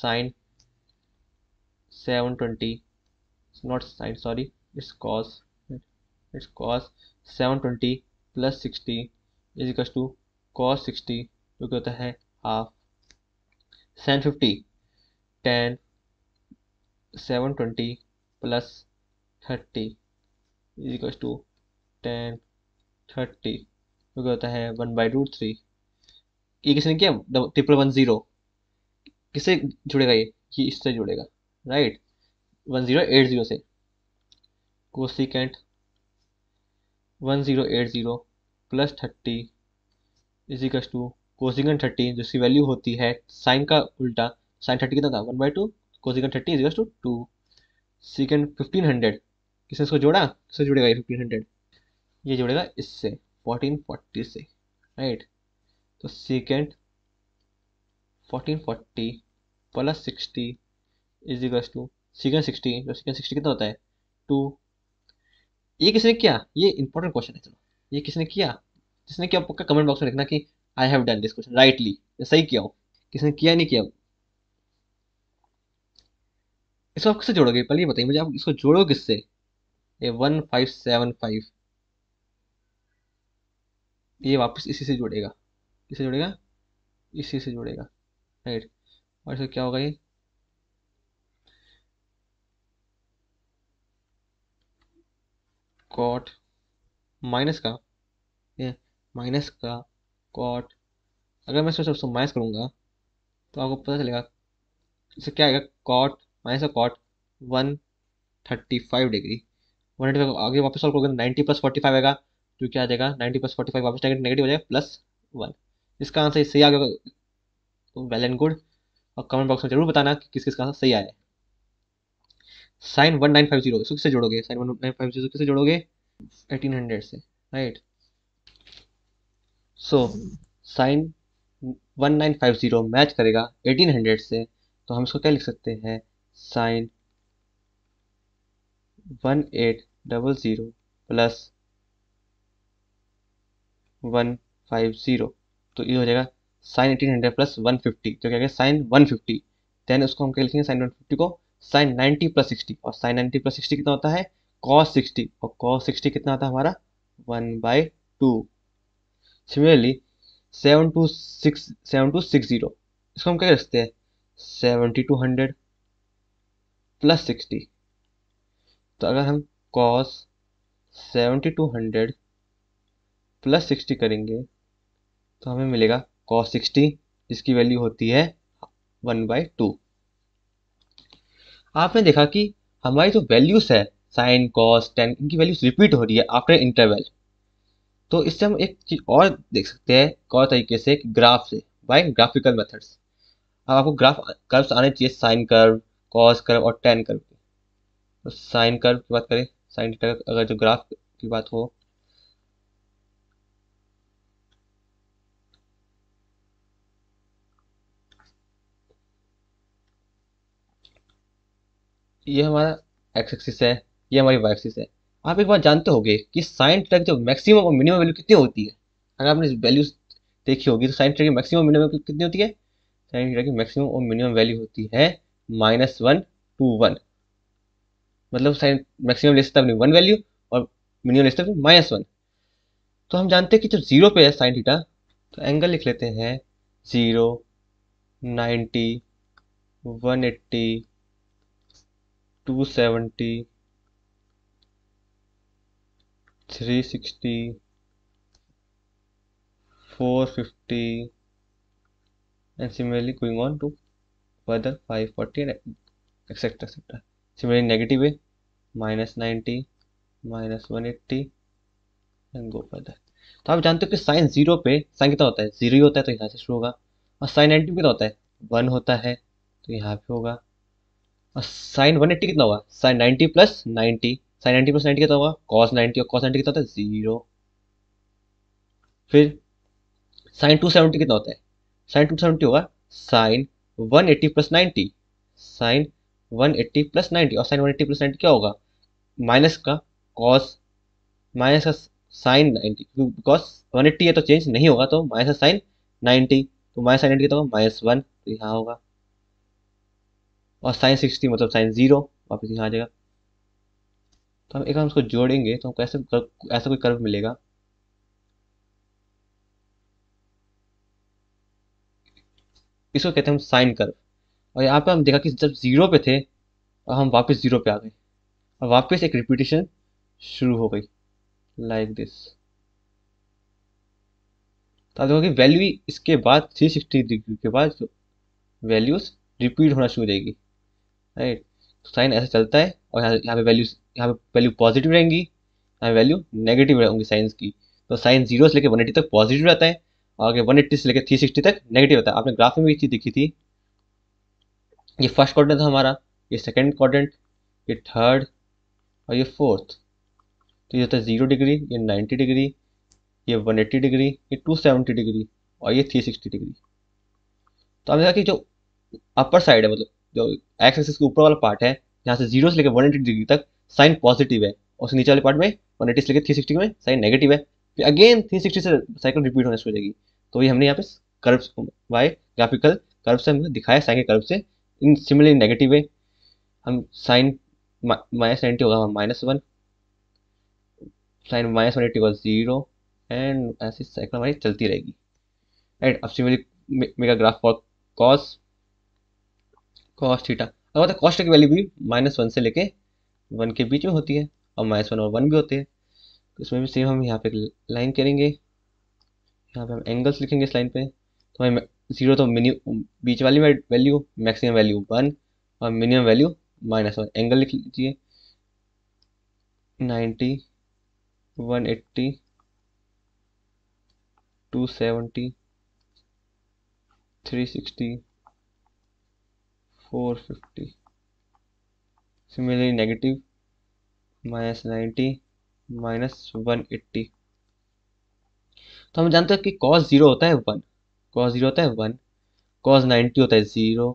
sine seven twenty not sine sorry it's cos it's cos seven twenty plus sixty is equals to cos sixty जो कि होता है half seven fifty tan seven twenty plus thirty is equals to ten thirty जो होता है one by root three ये किसने किया ट्रिपल वन ज़ीरो किससे जुड़ेगा ये ये इससे जुड़ेगा right one zero eight zero से cosecant one zero eight zero plus thirty is equals to cosecant thirty जिसकी वैल्यू होती है साइन का उल्टा साइन थर्टी कितना था one by two cosecant thirty is to two secant fifteen hundred किसने इसको जोड़ा किससे जुड़ेगा ये फिफ्टीन हंड्रेड ये जुड़ेगा इससे फोर्टीन फोर्टी से राइट तो secant fourteen forty plus sixty is equals to secant sixty जो सिकन सिक्सटी कितना होता है टू ये किसने किया ये इंपॉर्टेंट क्वेश्चन है चलो ये किसने किया जिसने किया पक्का कमेंट बॉक्स में लिखना कि I have done this question rightly सही किया हो किसने किया नहीं किया इसको आप किससे जोड़ोगे पहले बताइए मुझे आप इसको जोड़ो किससे ये वन फाइव सेवन फाइव ये वापस इसी से जुड़ेगा किससे जुड़ेगा इसी से जुड़ेगा राइट और इसका क्या होगा ये कॉट माइनस का ये माइनस का कॉट अगर मैं सोचा सबसे माइनस करूँगा तो आपको पता चलेगा इससे क्या आएगा cot minus cot one thirty five degree one eighty five आगे वापस सॉल्व करोगे नाइन्टी प्लस फोर्टी फाइव आएगा जो क्या आ जाएगा नाइन्टी प्लस फोर्टी फाइव वापस नेगेटिव हो जाएगा प्लस वन इसका आंसर सही आ गया वेल एंड गुड और कमेंट बॉक्स में जरूर बताना कि किस किस का आंसर सही आया है sine one nine five zero इसको किससे जोड़ोगे sine one nine five zero किससे जोड़ोगे एटीन हंड्रेड से राइट सो साइन 1950 मैच करेगा 1800 से तो हम इसको क्या लिख सकते हैं साइन 1800 प्लस 150 तो ये हो जाएगा साइन 1800 प्लस 150 जो क्या गया साइन 150 देन उसको हम क्या लिखेंगे साइन 150 को साइन 90 प्लस 60 और साइन 90 प्लस 60 कितना होता है कॉस 60 और कॉस 60 कितना आता है हमारा 1 by two similarly seven two six seven two six zero इसको हम क्या रखते हैं seventy two hundred plus sixty तो अगर हम cos seventy two hundred plus sixty करेंगे तो हमें मिलेगा कॉस सिक्सटी जिसकी वैल्यू होती है वन बाई टू आपने देखा कि हमारी जो वैल्यूज़ है साइन कॉस टेन इनकी वैल्यूज रिपीट हो रही है आफ्टर इंटरवल तो इससे हम एक चीज और देख सकते हैं कौन और तरीके से ग्राफ से बाई ग्राफिकल मेथड्स अब आपको ग्राफ कर्व्स आने चाहिए साइन कर्व कॉस कर्व और टेन कर्व के तो साइन कर्व की बात करें साइन कर्व अगर जो ग्राफ की बात हो ये हमारा एक्स एक्सिस है ये हमारी वाई एक्सिस है आप एक बार जानते होगे कि साइन ट्रैक जो मैक्सिमम और मिनिमम वैल्यू कितनी होती है अगर आपने वैल्यू देखी होगी तो साइन ट्रैक की मैक्सिमम मिनिमम कितनी होती है साइन ट्रैक की मैक्सिमम और मिनिमम वैल्यू होती है माइनस वन टू वन मतलब साइन मैक्सिमम ले सकते अपनी वन वैल्यू और मिनिमम ले सकते माइनस वन तो हम जानते हैं कि जो जीरो पे है साइन थीटा तो एंगल लिख लेते हैं zero ninety one eighty two seventy three sixty four fifty and similarly on to further five forty etcetera etcetera similarly negative है minus ninety minus one eighty and go further तो आप जानते हो कि साइन जीरो पे sign कितना होता है जीरो ही होता है तो यहाँ से शुरू होगा और साइन नाइन्टी कितना होता है वन होता है तो यहाँ पे होगा और साइन वन एट्टी कितना होगा sine ninety plus ninety sine ninety plus ninety कितना होगा कॉस नाइनटी और कॉस नाइनटी कितना होता है जीरो फिर साइन टू सेवेंटी कितना होता है साइन टू सेवेंटी होगा sine one eighty plus ninety sine one eighty plus ninety और sine one eighty plus ninety क्या होगा माइनस का कॉस माइनस का sine ninety because one eighty है तो चेंज नहीं होगा तो माइनस का साइन नाइनटी तो माइनस साइन नाइनटी कितना होगा माइनस वन तो यहाँ होगा और साइन सिक्सटी मतलब साइन जीरो वापस यहाँ आ जाएगा तो हम एक हम उसको जोड़ेंगे तो हमको ऐसे ऐसा कोई कर्व मिलेगा इसको कहते हैं हम साइन कर्व और यहाँ पे हम देखा कि जब ज़ीरो पे थे और हम वापस ज़ीरो पे आ गए और वापस एक रिपीटेशन शुरू हो गई लाइक दिस तो आप कि वैल्यू इसके बाद 360 डिग्री के बाद वैल्यूज़ रिपीट होना शुरू हो जाएगी राइट तो साइन ऐसा चलता है और यहाँ यहाँ पे वैल्यू यहाँ पे वैल्यू पॉजिटिव रहेंगी यहाँ पे वैल्यू नेगेटिव रहेंगी साइंस की तो साइन जीरो से लेकर वन एट्टी तक पॉजिटिव रहता है और आगे वन एट्टी से लेकर थ्री सिक्सटी तक नेगेटिव रहता है आपने ग्राफ में भी चीज़ दिखी थी ये फर्स्ट क्वार्टर था हमारा ये सेकेंड क्वाड्रेंट ये थर्ड और ये फोर्थ तो ये होता है जीरो डिग्री ये नाइन्टी डिग्री ये वन एट्टी डिग्री ये टू सेवेंटी डिग्री और ये थ्री सिक्सटी डिग्री तो हमने कहा कि जो अपर साइड है मतलब जो एक्स एक्सिस के ऊपर वाला पार्ट है जहाँ से जीरो से लेकर वन एटी डिग्री तक साइन पॉजिटिव है और उसके नीचे वाले पार्ट में वन एटी से लेकर थ्री सिक्सटी में साइन नेगेटिव है फिर अगेन थ्री सिक्सटी से साइकिल रिपीट होने शुरू हो जाएगी तो ये हमने यहाँ पे कर्व्स बाय ग्राफिकल कर्व से हमने दिखाया साइन के कर्व से इन सिमिलर नेगेटिव है हम साइन माइनस नाइनटी होगा minus one sine minus one eighty होगा जीरो एंड ऐसी साइकिल हमारी चलती रहेगी एंड अब सिमिलर मेगा graph for cos cos theta अगर तो कॉस्ट की वैल्यू भी माइनस वन से लेके वन के बीच में होती है और माइनस वन और वन भी होते हैं तो इसमें भी सेम हम यहाँ पे लाइन करेंगे यहाँ पे हम एंगल्स लिखेंगे इस लाइन पे तो हमें जीरो तो मिनि बीच वाली वैल्यू मैक्सिमम वैल्यू वन और minimum value minus one angle लिख लीजिए ninety one eighty two seventy three sixty 450 similarly negative minus ninety minus one eighty तो हम जानते हैं कि कॉस जीरो होता है वन कॉस जीरो होता है वन कॉस नाइन्टी होता है ज़ीरो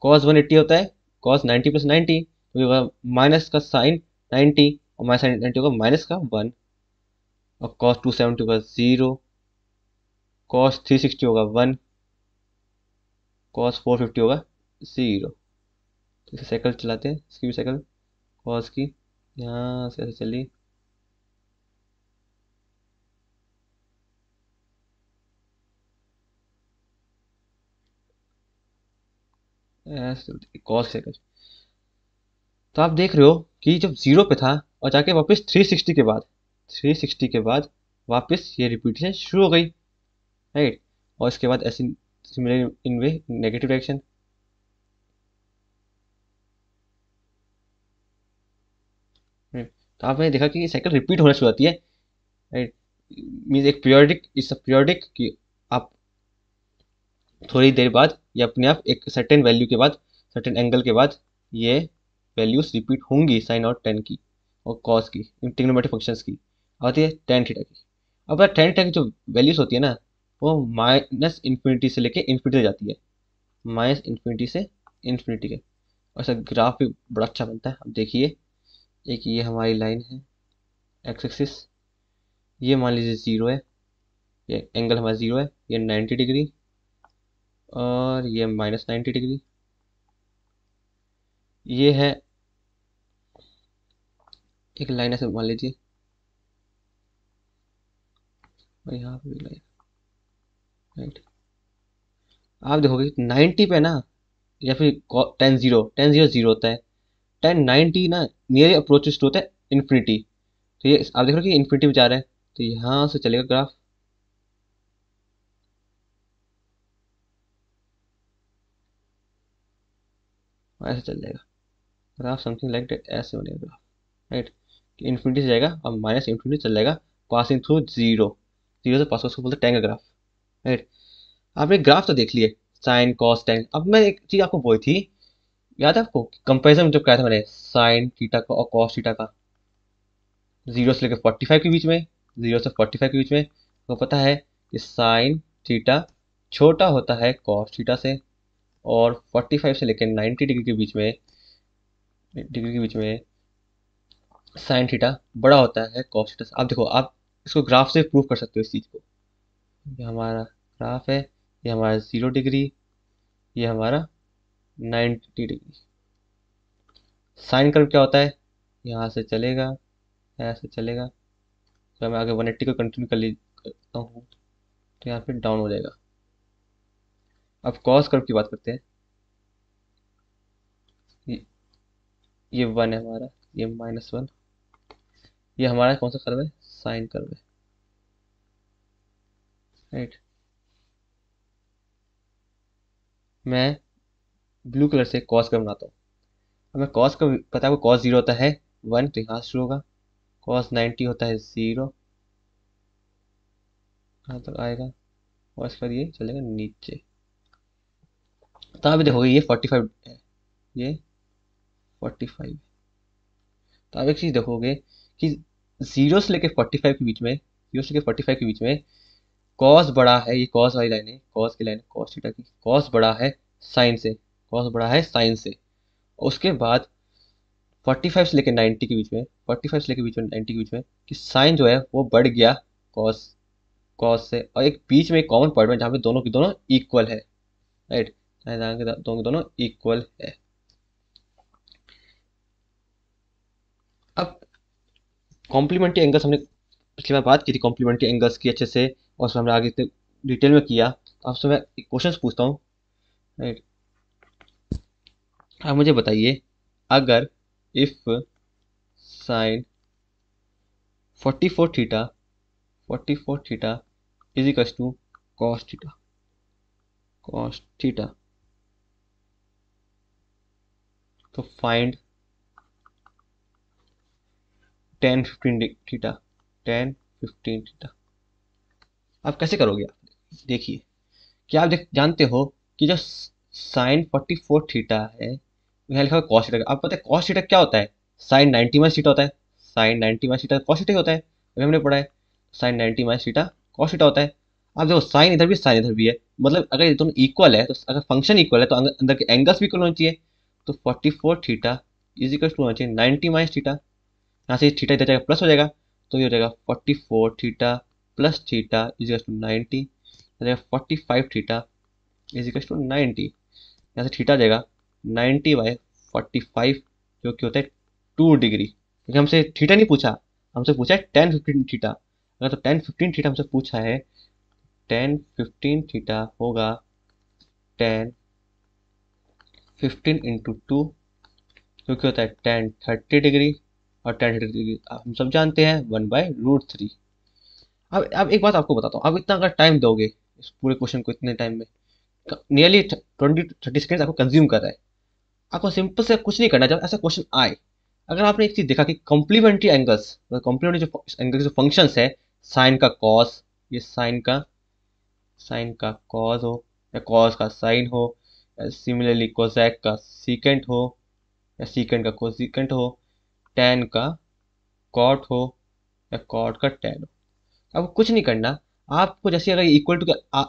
कॉस वन एट्टी होता है कॉस नाइन्टी प्लस नाइन्टी तो माइनस का साइन नाइन्टी और माइनस साइन नाइन्टी होगा माइनस का वन और कॉस टू सेवेंटी होगा ज़ीरो कॉस थ्री सिक्सटी होगा वन कॉस फोर फिफ्टी होगा ज़ीरो तो इसे साइकिल चलाते हैं इसकी भी साइकिल कॉस की यहाँ से ऐसे चली कॉस साइकिल तो आप देख रहे हो कि जब जीरो पे था और जाके वापस 360 के बाद 360 के बाद वापस ये रिपीटेशन शुरू हो गई राइट और इसके बाद ऐसी इन वे नेगेटिव डायरेक्शन तो आपने देखा कि ये साइकिल रिपीट होना शुरू होती है राइट मीन एक पीरियडिक इस पीरियडिक कि आप थोड़ी देर बाद या अपने आप एक सर्टेन वैल्यू के बाद सर्टेन एंगल के बाद ये वैल्यूज रिपीट होंगी साइन और टेन की और कॉस की इन ट्रिग्नोमेट्रिक फंक्शंस की आती है टेन थीटा की अब टेन थीटा की जो वैल्यूज होती है ना वो माइनस इन्फिनिटी से लेके इन्फिनिटी जाती है माइनस इन्फिनिटी से इन्फिनिटी के और ऐसा ग्राफ भी बड़ा अच्छा बनता है अब देखिए एक ये हमारी लाइन है एक्स एक्सिस ये मान लीजिए ज़ीरो है ये एंगल हमारा ज़ीरो है ये नाइन्टी डिग्री और ये माइनस नाइन्टी डिग्री ये है एक लाइन ऐसे मान लीजिए और यहाँ पर भी लाइन राइट आप देखोगे नाइन्टी पे ना या फिर tan zero tan zero zero होता है टेन नाइनटी ना नियर अप्रोच टू होता है इन्फिनिटी तो ये आप देख रहे हो कि इन्फिनिटी में जा रहा है तो यहाँ से चलेगा ग्राफ ऐसे चल जाएगा ग्राफ समथिंग लाइक डेट ऐसे बनेगा ग्राफ राइट कि इन्फिनिटी से जाएगा अब माइनस इन्फिनिटी चल जाएगा पासिंग थ्रू जीरो जीरो से पास बोलते टेंग ग्राफ राइट आपने ग्राफ तो देख लिए साइन कॉस टेंग अब मैं एक चीज़ आपको बोली थी याद है आपको कंपेरिजन जब किया था मैंने साइन थीटा का और कॉस थीटा का जीरो से लेकर फोर्टी फाइव के बीच में जीरो से फोर्टी फाइव के बीच में आपको पता है कि साइन थीटा छोटा होता है कॉस थीटा से और फोर्टी फाइव से लेकर नाइन्टी डिग्री के बीच में डिग्री के बीच में साइन थीटा बड़ा होता है कॉस थीटा से आप देखो आप इसको ग्राफ से प्रूव कर सकते हो इस चीज़ को ये हमारा ग्राफ है ये हमारा ज़ीरो डिग्री ये हमारा नाइन्टी डिग्री साइन कर्व क्या होता है यहाँ से चलेगा यहाँ से चलेगा तो मैं आगे वन एट्टी को कंटिन्यू कर ली करता हूँ तो यहाँ फिर डाउन हो जाएगा अब कॉस कर्व की बात करते हैं ये वन है हमारा ये माइनस वन ये हमारा कौन सा कर्व है साइन कर्व है राइट मैं ब्लू कलर से कॉस का बनाता हूँ हमें कॉस का पता है कॉस जीरो होता है वन तो यहाँ शुरू होगा कॉस नाइन्टी होता है ज़ीरो तक तो आएगा और इसके बाद ये चलेगा नीचे तो अभी देखोगे ये फोर्टी फाइव है ये फोर्टी फाइव तो आप एक चीज़ देखोगे कि ज़ीरो से लेकर फोर्टी फाइव के बीच में जीरो से लेकर फोर्टी फाइव के बीच में कॉस बड़ा है ये कॉस वाली लाइन है कॉस की लाइन कॉस थीटा की कॉस बड़ा है साइन से बहुत बड़ा है साइंस से उसके बाद फोर्टी फाइव से लेकर नाइन्टी के बीच में फोर्टी फाइव से लेकर बीच में नाइन्टी के बीच में कि साइन जो है वो बढ़ गया कॉस कॉस से और एक बीच में एक कॉमन पॉइंट में जहाँ पे दोनों की दोनों इक्वल है राइट दोनों के दोनों इक्वल है अब कॉम्प्लीमेंट्री एंगल्स हमने पिछली बार बात की थी कॉम्प्लीमेंट्री एंगल्स की अच्छे से और उसमें हमने आगे डिटेल में किया अब उसमें मैं क्वेश्चन पूछता हूँ राइट आप मुझे बताइए अगर if sine 44 theta 44 theta is equal to cos theta cos theta तो find tan fifteen theta tan fifteen theta आप कैसे करोगे आप देखिए क्या आप देख जानते हो कि जो साइन फोर्टी फोर थीटा है यहाँ लिखा हुआ कॉस आप पता है कॉस सीटा क्या होता है साइन नाइन्टी माइनस सीटा होता है sine ninety minus theta cos theta होता है अभी हमने पढ़ा है sine ninety minus theta cos theta होता है आप देखो साइन इधर भी साइन इधर भी है मतलब अगर ये दोनों इक्वल है तो अगर फंक्शन इक्वल है तो अंदर के एंगल्स भी इक्वल होने चाहिए तो forty four theta is equal to होना चाहिए नाइन्टी माइनस थीटा यहाँ से थीटा इधर जाएगा प्लस हो जाएगा तो ये हो जाएगा forty four theta plus theta is equal to ninety forty five theta is equal to ninety यहाँ से थीटा जाएगा नाइन्टी बाई फोर्टी फाइव जो कि होता है टू डिग्री क्योंकि हमसे थीटा नहीं पूछा हमसे पूछा है टेन फिफ्टीन थीटा अगर तो टेन फिफ्टीन थीटा हमसे पूछा है टेन फिफ्टीन थीटा होगा टेन फिफ्टीन इंटू टू जो कि होता है टेन थर्टी डिग्री और टेन थर्टी डिग्री हम सब जानते हैं वन बाय रूट थ्री अब अब एक बात आपको बताता हूँ आप इतना अगर टाइम दोगे इस पूरे क्वेश्चन को इतने टाइम में नियरली ट्वेंटी थर्टी सेकेंड आपको कंज्यूम कर रहा है आपको सिंपल से कुछ नहीं करना जब ऐसा क्वेश्चन आए अगर आपने एक चीज़ देखा कि कॉम्प्लीमेंट्री एंगल्स कॉम्प्लीमेंट्री जो एंगल जो फंक्शंस है साइन का कॉस ये साइन का साइन का कॉज हो या कॉज का साइन हो या सिमिलरली कोजैक का सीकेंट हो या सीकेंट का कोजिकेंट हो टेन का कॉट हो या कॉट का टेन हो आपको कुछ नहीं करना आपको जैसे अगर इक्वल टू का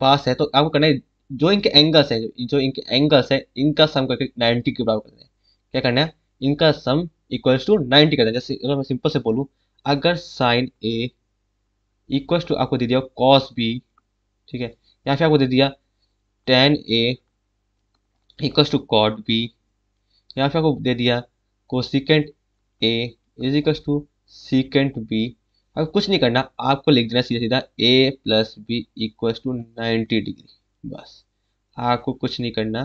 पास है तो आपको करना है जो इनके एंगल्स है जो इनके एंगल्स है इनका सम करके नाइनटी के बराबर करना है क्या करना है इनका सम इक्वल्स टू नाइनटी करना है जैसे अगर मैं सिंपल से बोलूँ अगर साइन ए इक्वल्स टू आपको दे दिया कॉस बी ठीक है या फिर आपको दे दिया tan A equals to cot B या फिर आपको दे दिया cosecant A is equals to secant B अगर कुछ नहीं करना आपको लिख देना सीधा सीधा A plus B equals to ninety degree बस आपको कुछ नहीं करना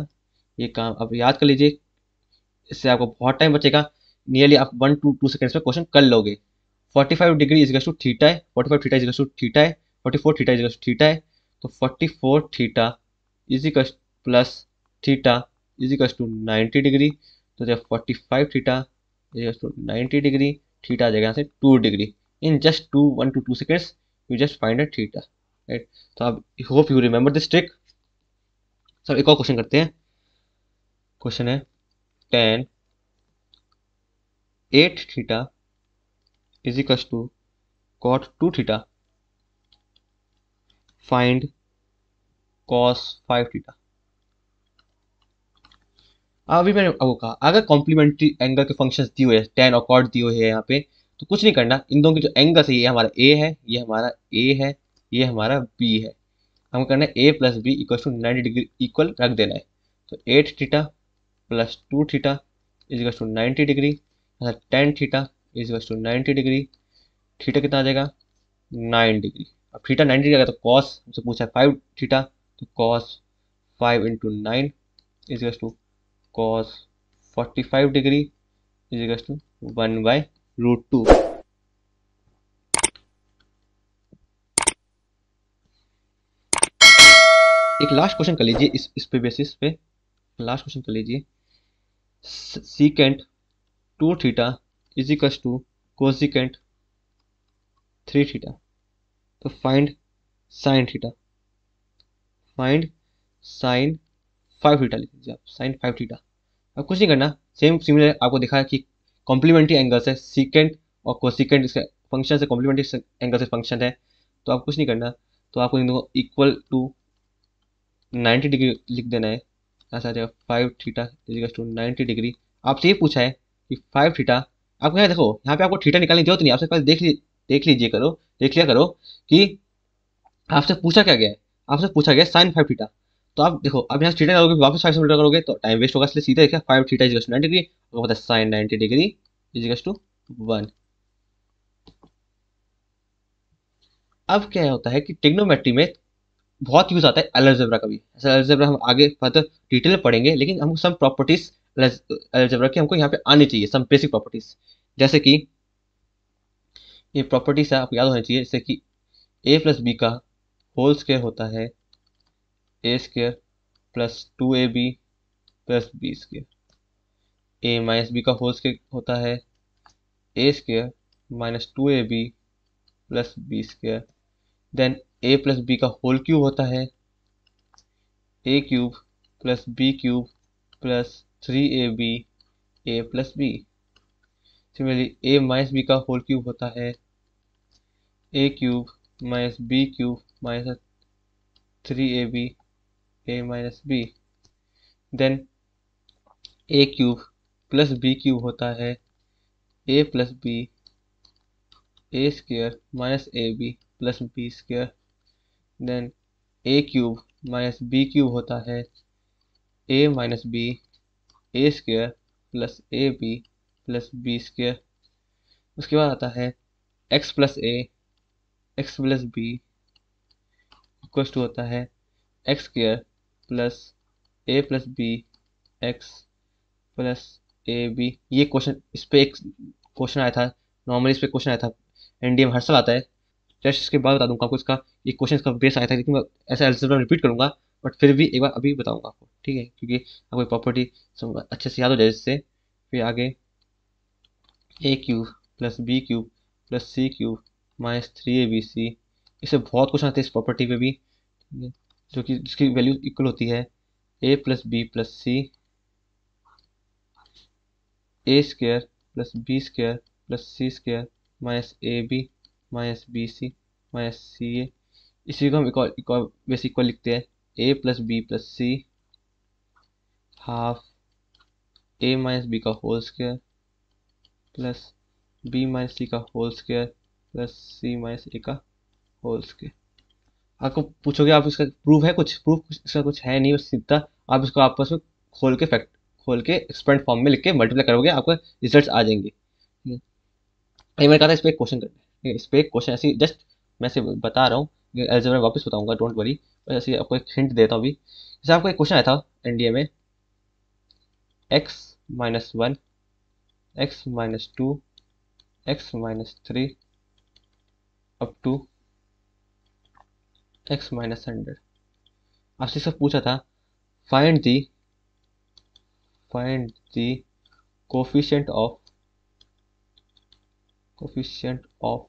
ये काम अब याद कर लीजिए इससे आपको बहुत टाइम बचेगा नियरली आप वन टू टू सेकेंड्स में क्वेश्चन कर लोगे forty five degree is to theta है forty five theta is to theta है forty four theta is to theta है तो forty four theta is plus theta is to ninety degree तो जब forty five theta is to ninety degree theta जगह यहाँ से two degree in just two one two two seconds you just find a theta right तो आप hope you remember this trick sir एक और question करते हैं क्वेश्चन है tan eight theta is to cot two theta find cos five theta अभी मैंने आपको कहा अगर कॉम्प्लीमेंट्री एंगल के फंक्शंस दिए हुए हैं टेन और कॉट दिए हुए हैं यहाँ पे तो कुछ नहीं करना इन दोनों के जो एंगल्स है ये हमारा ए है ये हमारा ए है ये हमारा बी है हम करना है A plus B equal to ninety degree equal रख देना है तो eight theta plus two theta is equal to ninety degree ten theta is equal to ninety degree theta कितना आ जाएगा नाइन डिग्री अब थीटा नाइन्टी डिग्री गया तो कॉस हमसे पूछा है फाइव थीटा तो cos five into nine is equal to cos forty five degree is equal to one by root two एक लास्ट क्वेश्चन कर लीजिए इस इस पे बेसिस पे लास्ट क्वेश्चन कर लीजिए secant two theta is equals equals to cosecant three theta तो find sine theta find sine five theta लिख लीजिए आप साइन फाइव थीटा अब कुछ नहीं करना सेम सिमिलर आपको दिखा कि कॉम्प्लीमेंट्री एंगल्स है सीकेंट और कोसिकेंट इसका फंक्शन से कॉम्प्लीमेंट्री एंगल से फंक्शन है तो आप कुछ नहीं करना तो आपको इनको इक्वल टू 90 डिग्री लिख देना है ऐसा आ जाएगा five theta इजिकल्स to ninety degree आपसे ये पूछा है कि फाइव थीटा आपको क्या देखो यहाँ पे आपको थीटा निकालने की जरूरत नहीं आपसे पहले देख ली देख लीजिए करो देख लिया करो कि आपसे पूछा क्या गया है आपसे पूछा गया साइन फाइव थीटा तो आप देखो अब यहाँ थीटा करोगे वापस फाइव से करोगे तो टाइम वेस्ट होगा इसलिए सीधा देखा five theta इजिकल्स to nine degree आपको पता है sine ninety degree is equals to one अब क्या होता है कि टेक्नोमेट्री में बहुत यूज आता है एलजेब्रा का भी एलजेब्रा हम आगे मतलब डिटेल में पढ़ेंगे लेकिन हमको सम प्रॉपर्टीज एलजेब्रा की हमको यहाँ पे आनी चाहिए सम बेसिक प्रॉपर्टीज जैसे कि ये प्रॉपर्टीज है आपको याद होनी चाहिए जैसे कि ए प्लस बी का होल स्केयर होता है A square plus two A B plus B square A minus B का होल स्केयर होता है A square minus two A B plus B square then A plus B का whole cube होता है A cube plus B cube plus three A B A plus B similarly A minus B का whole cube होता है A cube minus B cube minus three A B A minus B then A cube plus B cube होता है A plus B A square minus A B plus B square then A cube minus B cube होता है A minus B A square plus A B plus B square उसके बाद आता है X plus A X plus B equals to होता है X square plus A plus B X plus A B ये question इस पर एक क्वेश्चन आया था नॉर्मली इस पर क्वेश्चन आया था एनडीएम हर साल आता है जस्ट इसके बाद बता दूंगा आपको इसका एक क्वेश्चन का बेस आया था लेकिन मैं ऐसा एल्जेब्रा रिपीट करूंगा बट फिर भी एक बार अभी बताऊँगा आपको ठीक है क्योंकि आपको प्रॉपर्टी अच्छे से याद हो जाए इससे फिर आगे A cube plus B cube plus C cube minus three A B C इससे बहुत कुछ आते हैं इस प्रॉपर्टी पे भी जो कि जिसकी वैल्यू इक्वल होती है A plus B plus C A square plus B square plus C square minus A B minus B C minus C A इसी को हम इक्वल इक्वल इक्वल लिखते हैं A plus B plus C half A minus B का whole square plus B minus C का whole square plus C minus A का whole square आपको पूछोगे आप इसका प्रूफ है कुछ प्रूफ इसका कुछ है नहीं बस सीधा आप इसको आपस में खोल के फैक्ट खोल के एक्सपेंड फॉर्म में लिख के मल्टीप्लाई करोगे आपको रिजल्ट्स आ जाएंगे ये मैंने कहा था इस पर एक क्वेश्चन करना है इस पर एक क्वेश्चन ऐसी जस्ट मैं से बता रहा हूँ एल्जेब्रा में वापस बताऊँगा डोंट वरी ऐसे आपको एक हिंट देता हूँ अभी जैसे आपको एक क्वेश्चन आया था एनडीए में X minus one X minus two X minus three up to X minus hundred आपसे सब पूछा था find the find the coefficient of coefficient of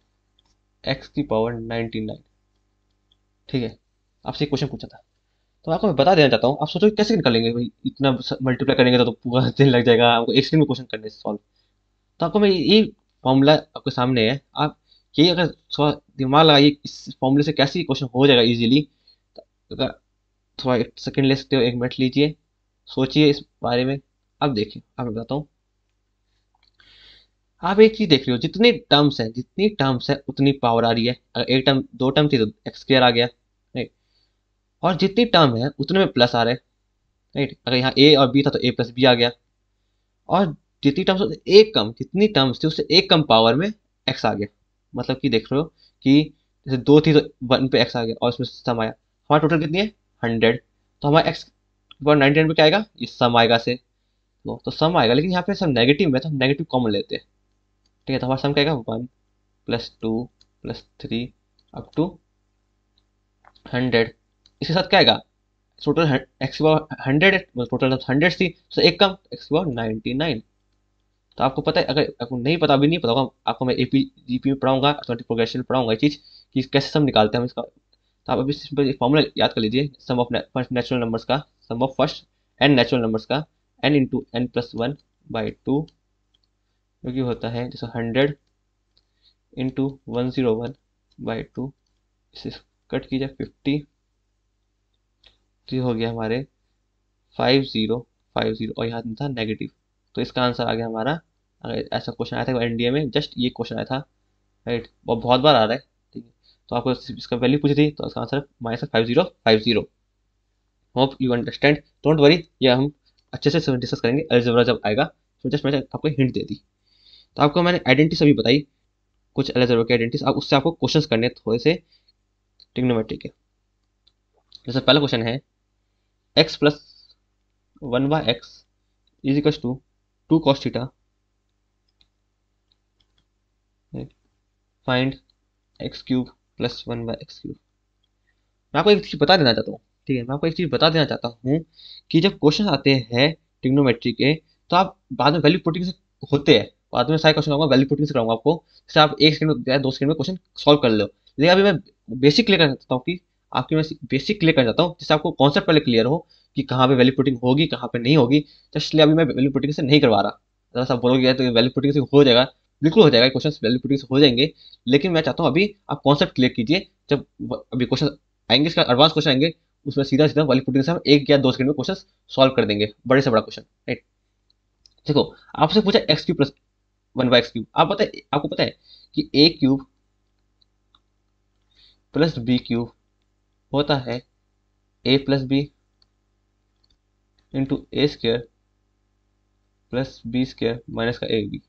X की पावर नाइन्टी नाइन ठीक है आपसे एक क्वेश्चन पूछा था तो आपको मैं बता देना चाहता हूँ आप सोचो कैसे निकालेंगे भाई इतना मल्टीप्लाई करेंगे तो, तो पूरा दिन लग जाएगा आपको एक सेकंड में क्वेश्चन करने से सॉल्व तो आपको मैं ये फॉर्मूला आपके सामने है आप ये अगर थोड़ा दिमाग लगाइए इस फॉर्मूले से कैसे क्वेश्चन हो जाएगा ईजिली तो अगर थोड़ा एक सेकेंड ले सकते हो एक मिनट लीजिए सोचिए इस बारे में अब देखिए आप मैं बताता हूँ आप एक चीज देख रहे हो जितने टर्म्स हैं जितनी टर्म्स है उतनी पावर आ रही है अगर एक टर्म दो टर्म थी तो एक्स स्क्र आ गया राइट और जितनी टर्म है उतने में प्लस आ रहे हैं राइट अगर यहाँ ए और बी था तो ए प्लस बी आ गया और जितनी टर्म्स एक कम जितनी टर्म्स थी उससे एक कम पावर में एक्स आ गया मतलब कि देख रहे हो कि जैसे दो थी तो वन पे एक्स आ गया और उसमें सम आया हमारा टोटल कितनी है हंड्रेड तो हमारा एक्स वन नाइनटी पे क्या आएगा ये सम आएगा से तो, तो सम आएगा लेकिन यहाँ पे सब नेगेटिव में तो नेगेटिव कॉमन लेते हैं ठीक है तो हमारा सम क्या आएगा one plus two plus three up to hundred इसके साथ क्या आएगा total X power hundred total hundred थी तो एक कम एक्स पावर नाइन तो आपको पता है अगर आपको नहीं पता अभी नहीं पता होगा आपको मैं एपी जी पी में पढ़ाऊंगा अथवा प्रोग्रेशन पढ़ाऊंगा ये चीज़ कि कैसे सम निकालते हैं हम इसका तो आप अभी सिंपल फॉर्मूला याद कर लीजिए sum of first natural numbers का sum of first N natural numbers का N into N plus one by two जो कि होता है जैसे hundred into one zero one by two इसे कट कीजिए फिफ्टी तो ये हो गया हमारे फाइव ज़ीरो फाइव ज़ीरो और यहाँ था नेगेटिव तो इसका आंसर आ गया हमारा ऐसा क्वेश्चन आया था एनडीए में जस्ट ये क्वेश्चन आया था राइट और बहुत बार आ रहा है ठीक है तो आपको इसका वैल्यू पूछी थी तो इसका answer minus five zero five zero hope you understand don't worry ये हम अच्छे से डिस्कस करेंगे अलजेब्रा जब आएगा तो जस्ट मैंने आपको हिंट दे दी तो आपको मैंने आइडेंटिटी अभी बताई कुछ जरूर की आइडेंटिटी आप उससे आपको क्वेश्चन करने थोड़े से टिग्नोमेट्री के जैसे पहला क्वेश्चन है X plus one by X is equal to two cos theta find X cube plus one by X cube मैं आपको एक चीज़ बता देना चाहता हूँ ठीक है मैं आपको एक चीज़ बता देना चाहता हूँ कि जब क्वेश्चन आते हैं टिग्नोमेट्री के तो आप बाद में वैल्यू पुटिंग से होते हैं बाद में सारे क्वेश्चन कराऊंगा वैल्यू पुटिंग से कराऊंगा आपको जैसे आप एक सेकंड या दो सेकंड में क्वेश्चन सॉल्व कर लो लेकिन अभी मैं बेसिक क्लियर करना चाहता हूँ कि आपकी मैं बेसिक क्लियर करना चाहता हूँ जिससे आपको कॉन्सेप्ट पहले क्लियर हो कि कहाँ पे वैल्यू पुटिंग होगी कहाँ पे नहीं होगी तो इसलिए अभी मैं वैल्यू पुटिंग से नहीं करवा रहा जरा सा बोलोगे तो वैल्यू पुटिंग से हो जाएगा बिल्कुल हो जाएगा क्वेश्चन वैल्यू पुटिंग से हो जाएंगे लेकिन मैं चाहता हूँ अभी आप कॉन्सेप्ट क्लियर कीजिए जब अभी क्वेश्चन आएंगे इसका एडवांस क्वेश्चन आएंगे उसमें सीधा सीधा वैल्यू पुटिंग से हम एक या दो सेकंड में क्वेश्चन सॉल्व कर देंगे बड़े से बड़ा क्वेश्चन राइट देखो आपसे पूछा X cube plus one by X cube आप पता है आपको पता है कि A cube plus B cube होता है A plus B into A square plus B square minus का ए बी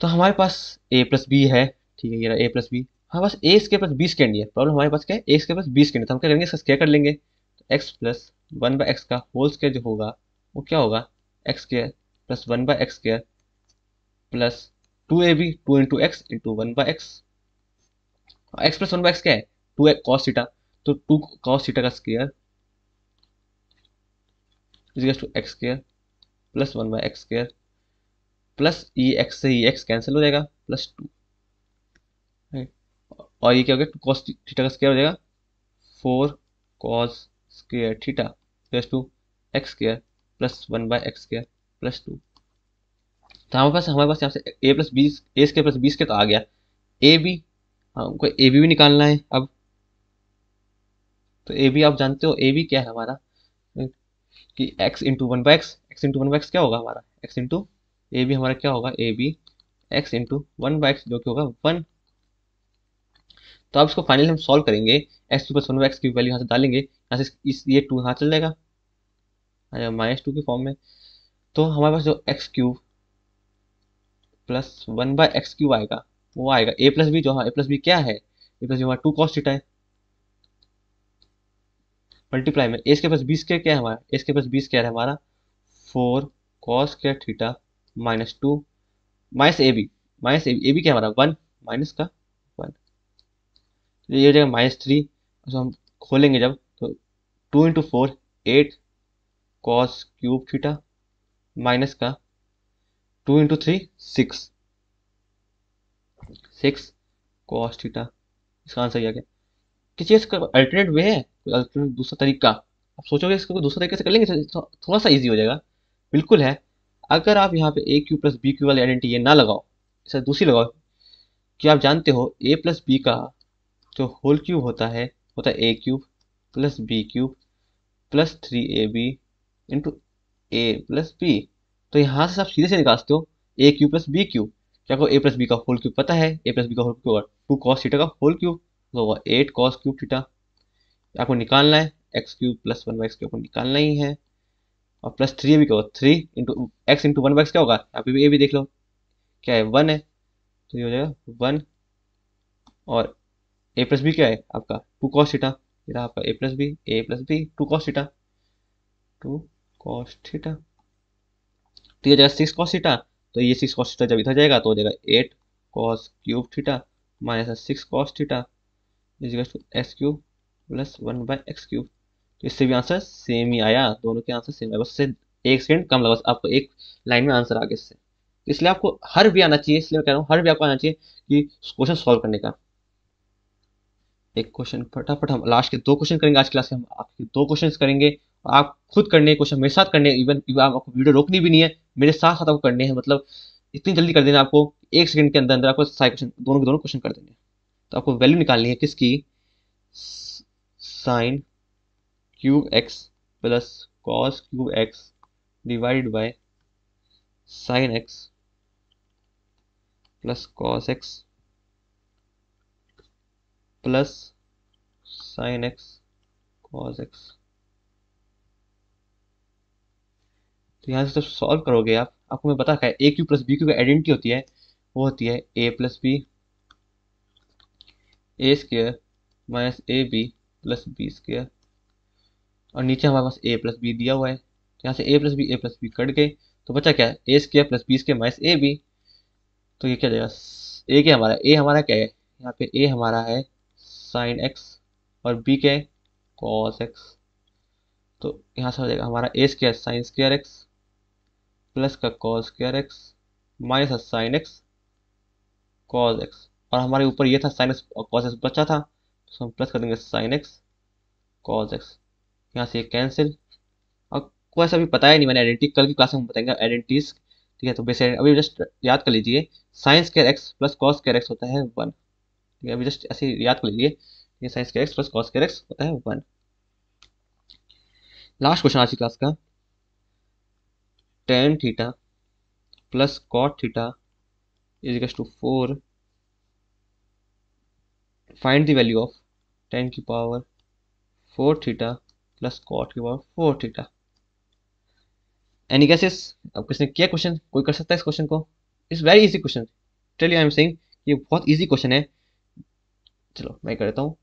तो हमारे पास ए प्लस बी है ठीक है ये रहा ए प्लस बी हमारे पास A square plus B square नहीं है प्रॉब्लम हमारे पास क्या है A square plus B square तो हम क्या करेंगे इसका स्केयर कर लेंगे तो X plus one by X का होल स्केयर जो होगा वो क्या होगा X square plus one by X square plus two A B two into X into one by X X plus one by X क्या है टू एक्स कॉस सीटा तो to cos theta का square equals two X square plus one by X square plus E X से E x cancel हो जाएगा plus two और ये क्या हो गया टू कॉस थीटा का स्केयर हो जाएगा four cos square theta plus two X square plus one by X square plus two तो हमारे पास हमारे पास यहाँ से ए प्लस बीस A square plus B square तो आ गया ए बी हमको ए बी भी निकालना है अब तो ए बी आप जानते हो ए बी क्या है हमारा कि X into one by X X into one by X क्या होगा हमारा एक्स इंटू ए बी हमारा क्या होगा A B X into one by X जो कि होगा वन तो अब इसको फाइनली हम सॉल्व करेंगे X plus one by X की वैल्यू यहाँ से डालेंगे यहाँ से इस ये टू यहाँ चल जाएगा माइनस टू के फॉर्म में तो हमारे पास जो X cube plus one by X cube आएगा वो आएगा ए प्लस बी जो ए प्लस बी क्या है ए प्लस बी हमारा टू कॉस थीटा है मल्टीप्लाई में एस के प्लस बीस क्या है हमारा एस के प्लस बीस क्या है हमारा फोर कॉस क्या theta minus two minus A B minus A B A B क्या हमारा वन माइनस का वन ये हो जाएगा माइनस थ्री हम खोलेंगे जब तो two into four eight cos cube theta minus का two into three six six cos theta इसका आंसर क्या क्या किसी इसका अल्टरनेट वे है अल्टरनेट दूसरा तरीका आप सोचोगे इसको कोई दूसरा तरीके से कर लेंगे तो थोड़ा सा इजी हो जाएगा बिल्कुल है अगर आप यहाँ पे A cube plus B cube वाली आइडेंटिटी ये ना लगाओ इसे दूसरी लगाओ कि आप जानते हो ए प्लस बी का जो होल क्यूब होता है होता है A cube plus B cube plus three A B into A plus B तो यहाँ से आप सीधे से निकाल सकते हो A cube plus B cube क्या ए प्लस बी का होल क्यूब पता है ए प्लस बी का होल क्यूब होगा टू कॉस थीटा का होल क्यूब होगा एट कॉस क्यूब थीटा आपको निकालना है X cube plus one by X cube को निकालना ही है और प्लस थ्री ए भी क्या होगा three into X into one by क्या होगा आप भी ए भी देख लो क्या है वन है तो ये हो जाएगा वन और ए प्लस बी क्या है आपका टू कॉस थीटा ये रहा आपका A plus B A plus B two cos theta two cos theta तो ये जाएगा सिक्स कॉस थीटा तो ये सिक्स कॉस थीटा जब इधर जाएगा तो हो जाएगा eight cos cube theta minus six cos theta इजिकल्स two X cube plus one by X cube तो इससे भी आंसर सेम ही आया दोनों के आंसर सेम आया बस से एक सेकेंड कम लगा आपको एक लाइन में आंसर आ गया इससे तो इसलिए आपको हर भी आना चाहिए इसलिए मैं कह रहा हूँ हर भी आपको आना चाहिए कि क्वेश्चन सॉल्व करने का एक क्वेश्चन फटाफट हम लास्ट के दो क्वेश्चन करेंगे आज क्लास में हम आपके दो क्वेश्चन करेंगे आप खुद करने की कोशिश मेरे साथ करने इवन आपको वीडियो रोकनी भी नहीं है मेरे साथ साथ आपको करने हैं मतलब इतनी जल्दी कर देना आपको एक सेकंड के अंदर अंदर आपको सारे क्वेश्चन दोनों के दोनों क्वेश्चन कर देंगे तो आपको वैल्यू निकालनी है किसकी sine cube X plus cos cube X divide by sine X plus cos X plus sine X cos X तो यहाँ से जब तो सॉल्व करोगे आप आपको मैं बता है A cube plus B cube की आइडेंटिटी होती है वो होती है A plus B A square minus A B plus B square और नीचे हमारे पास ए प्लस बी दिया हुआ है तो यहाँ से A plus B A plus B cut गए तो बचा क्या है A square plus B square minus A B तो ये क्या जाएगा ए क्या हमारा ए हमारा क्या है यहाँ पे ए हमारा है साइन एक्स और बी क्या है कॉस एक्स तो यहाँ से हो जाएगा हमारा A square sine square X plus का कॉस स्क्र एक्स माइनस का साइन एक्स कॉस एक्स और हमारे ऊपर ये था साइन एक्स और कॉस एक्स बचा था तो हम प्लस कर देंगे साइन एक्स कॉज एक्स यहाँ से कैंसिल और कोई ऐसा अभी पता है नहीं मैंने आइडेंटिटी कल की क्लास में बताएंगे आइडेंटिटीज ठीक है तो बेसिक अभी जस्ट याद कर लीजिए sine square X plus cos square X होता है वन ठीक है अभी जस्ट ऐसे याद कर लीजिए ये sine square X plus cos square X होता है वन लास्ट क्वेश्चन आज की क्लास का tan theta plus cot theta is equals to 4 find the value of की power four theta plus cot की पावर फोर थीटा एनी कैसे अब किसने किया क्वेश्चन कोई कर सकता है इस क्वेश्चन को इट्स वेरी इजी क्वेश्चन चलिए आई एम सेइंग ये बहुत इजी क्वेश्चन है चलो मैं कर देता हूँ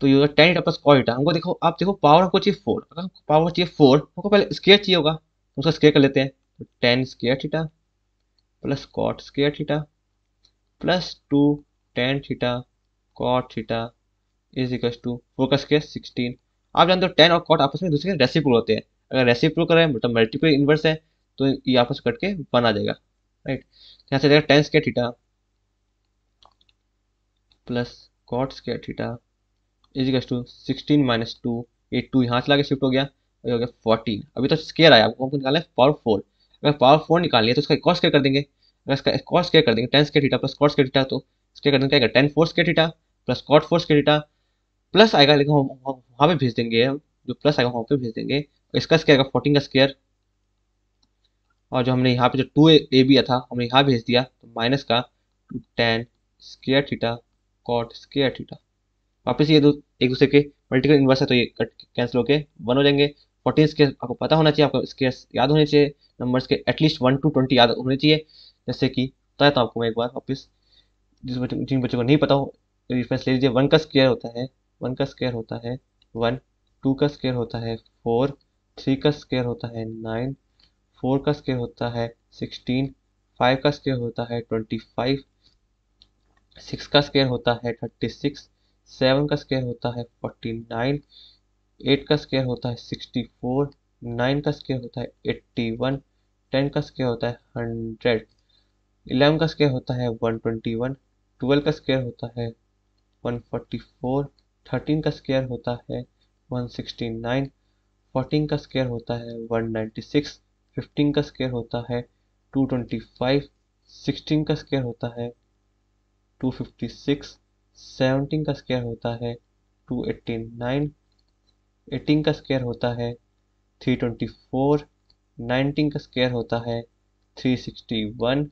तो ये होगा tan theta plus cot theta हमको देखो आप देखो पावर हमको चाहिए फोर अगर हमको पावर चाहिए फोर हमको पहले स्केयर चाहिए होगा उसका स्केयर कर लेते हैं तो tan square theta plus cot square theta plus two tan theta cot theta is equal to four का स्केयर सिक्सटीन आप जानते हो टेन और कॉट आपस में दूसरे के रेसिप्रोल होते हैं अगर रेसिप्रोल करें मतलब मल्टीपल इन्वर्स है तो ये आपस कट के वन आ जाएगा राइट तो यहाँ से जाएगा tan square theta plus cot square theta is equal to sixteen minus two ये टू यहाँ से लाके शिफ्ट हो गया ये हो गया फोर्टीन अभी तो स्केयर आया आपको निकालना है पावर फोर अगर पावर फोर निकालिए तो उसका कॉस केयर कर देंगे अगर इसका कॉस स्केयर कर देंगे tan square theta plus cot square theta तो स्केयर कर देंगे क्या tan four square theta plus cot four square theta plus आएगा लेकिन हम वहाँ पे भेज देंगे हम जो प्लस आएगा वहाँ पे भेज देंगे इसका स्केयर का फोर्टीन का स्केयर और जो हमने यहाँ पे जो टू ए बी था हमने यहाँ भेज दिया तो माइनस का two tan square theta cot square theta वापस ये दो एक दूसरे के मल्टीपल इन्वर्स है तो ये कैंसिल होके वन हो जाएंगे फोर्टीन स्केस आपको पता होना चाहिए आपको स्केस याद होने चाहिए नंबर्स के एटलीस्ट वन टू ट्वेंटी याद होने चाहिए जैसे कि बताया था तो आपको मैं एक बार वापस जिस बच्चों जिन बच्चों को नहीं पता हो रिफ्रेंस ले लीजिए वन का स्केयर होता है वन का स्केयर होता है वन टू का स्केयर होता है फोर थ्री का स्केयर होता है नाइन फोर का स्केयर होता है सिक्सटीन फाइव का स्केयर होता है ट्वेंटी फाइव सिक्स का स्केयर होता है थर्टी सिक्स सेवन का स्केयर होता है फोर्टी नाइन एट का स्केयर होता है सिक्सटी फोर नाइन का स्केयर होता है एट्टी वन टेन का स्केयर होता है हंड्रेड इलेवन का स्केयर होता है वन ट्वेंटी वन ट्वेल्व का स्केयर होता है वन फोर्टी फोर थर्टीन का स्केयर होता है वन सिक्सटी नाइन फोर्टीन का स्केयर होता है वन नाइन्टी सिक्स फिफ्टीन का स्केयर होता है टू ट्वेंटी फाइव सिक्सटीन का स्केयर होता है टू फिफ्टी सिक्स सेवनटीन का स्केयर होता है टू एट्टी नाइन एटीन का स्केयर होता है थ्री ट्वेंटी फोर नाइनटीन का स्केयर होता है थ्री सिक्सटी वन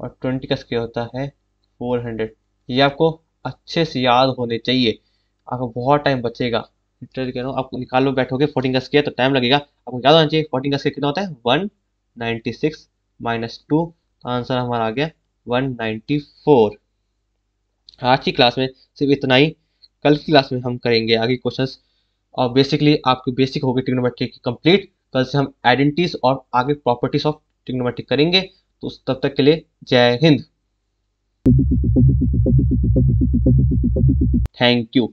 और ट्वेंटी का स्केयर होता है फोर हंड्रेड ये आपको अच्छे से याद होने चाहिए आपको बहुत टाइम बचेगा लिटरली कह रहा हूँ आप निकालो बैठोगे फोर्टीन का स्केयर तो टाइम लगेगा आपको याद होना चाहिए फोर्टीन का स्केयर कितना होता है one ninety six minus two answer हमारा आ गया वन नाइन्टी फोर आज की क्लास में सिर्फ इतना ही कल की क्लास में हम करेंगे आगे क्वेश्चंस और बेसिकली आपकी बेसिक होगी ट्रिग्नोमेट्री की कंप्लीट कल से हम आइडेंटिटीज और आगे प्रॉपर्टीज ऑफ ट्रिग्नोमेट्री करेंगे तो उस तब तक के लिए जय हिंद थैंक यू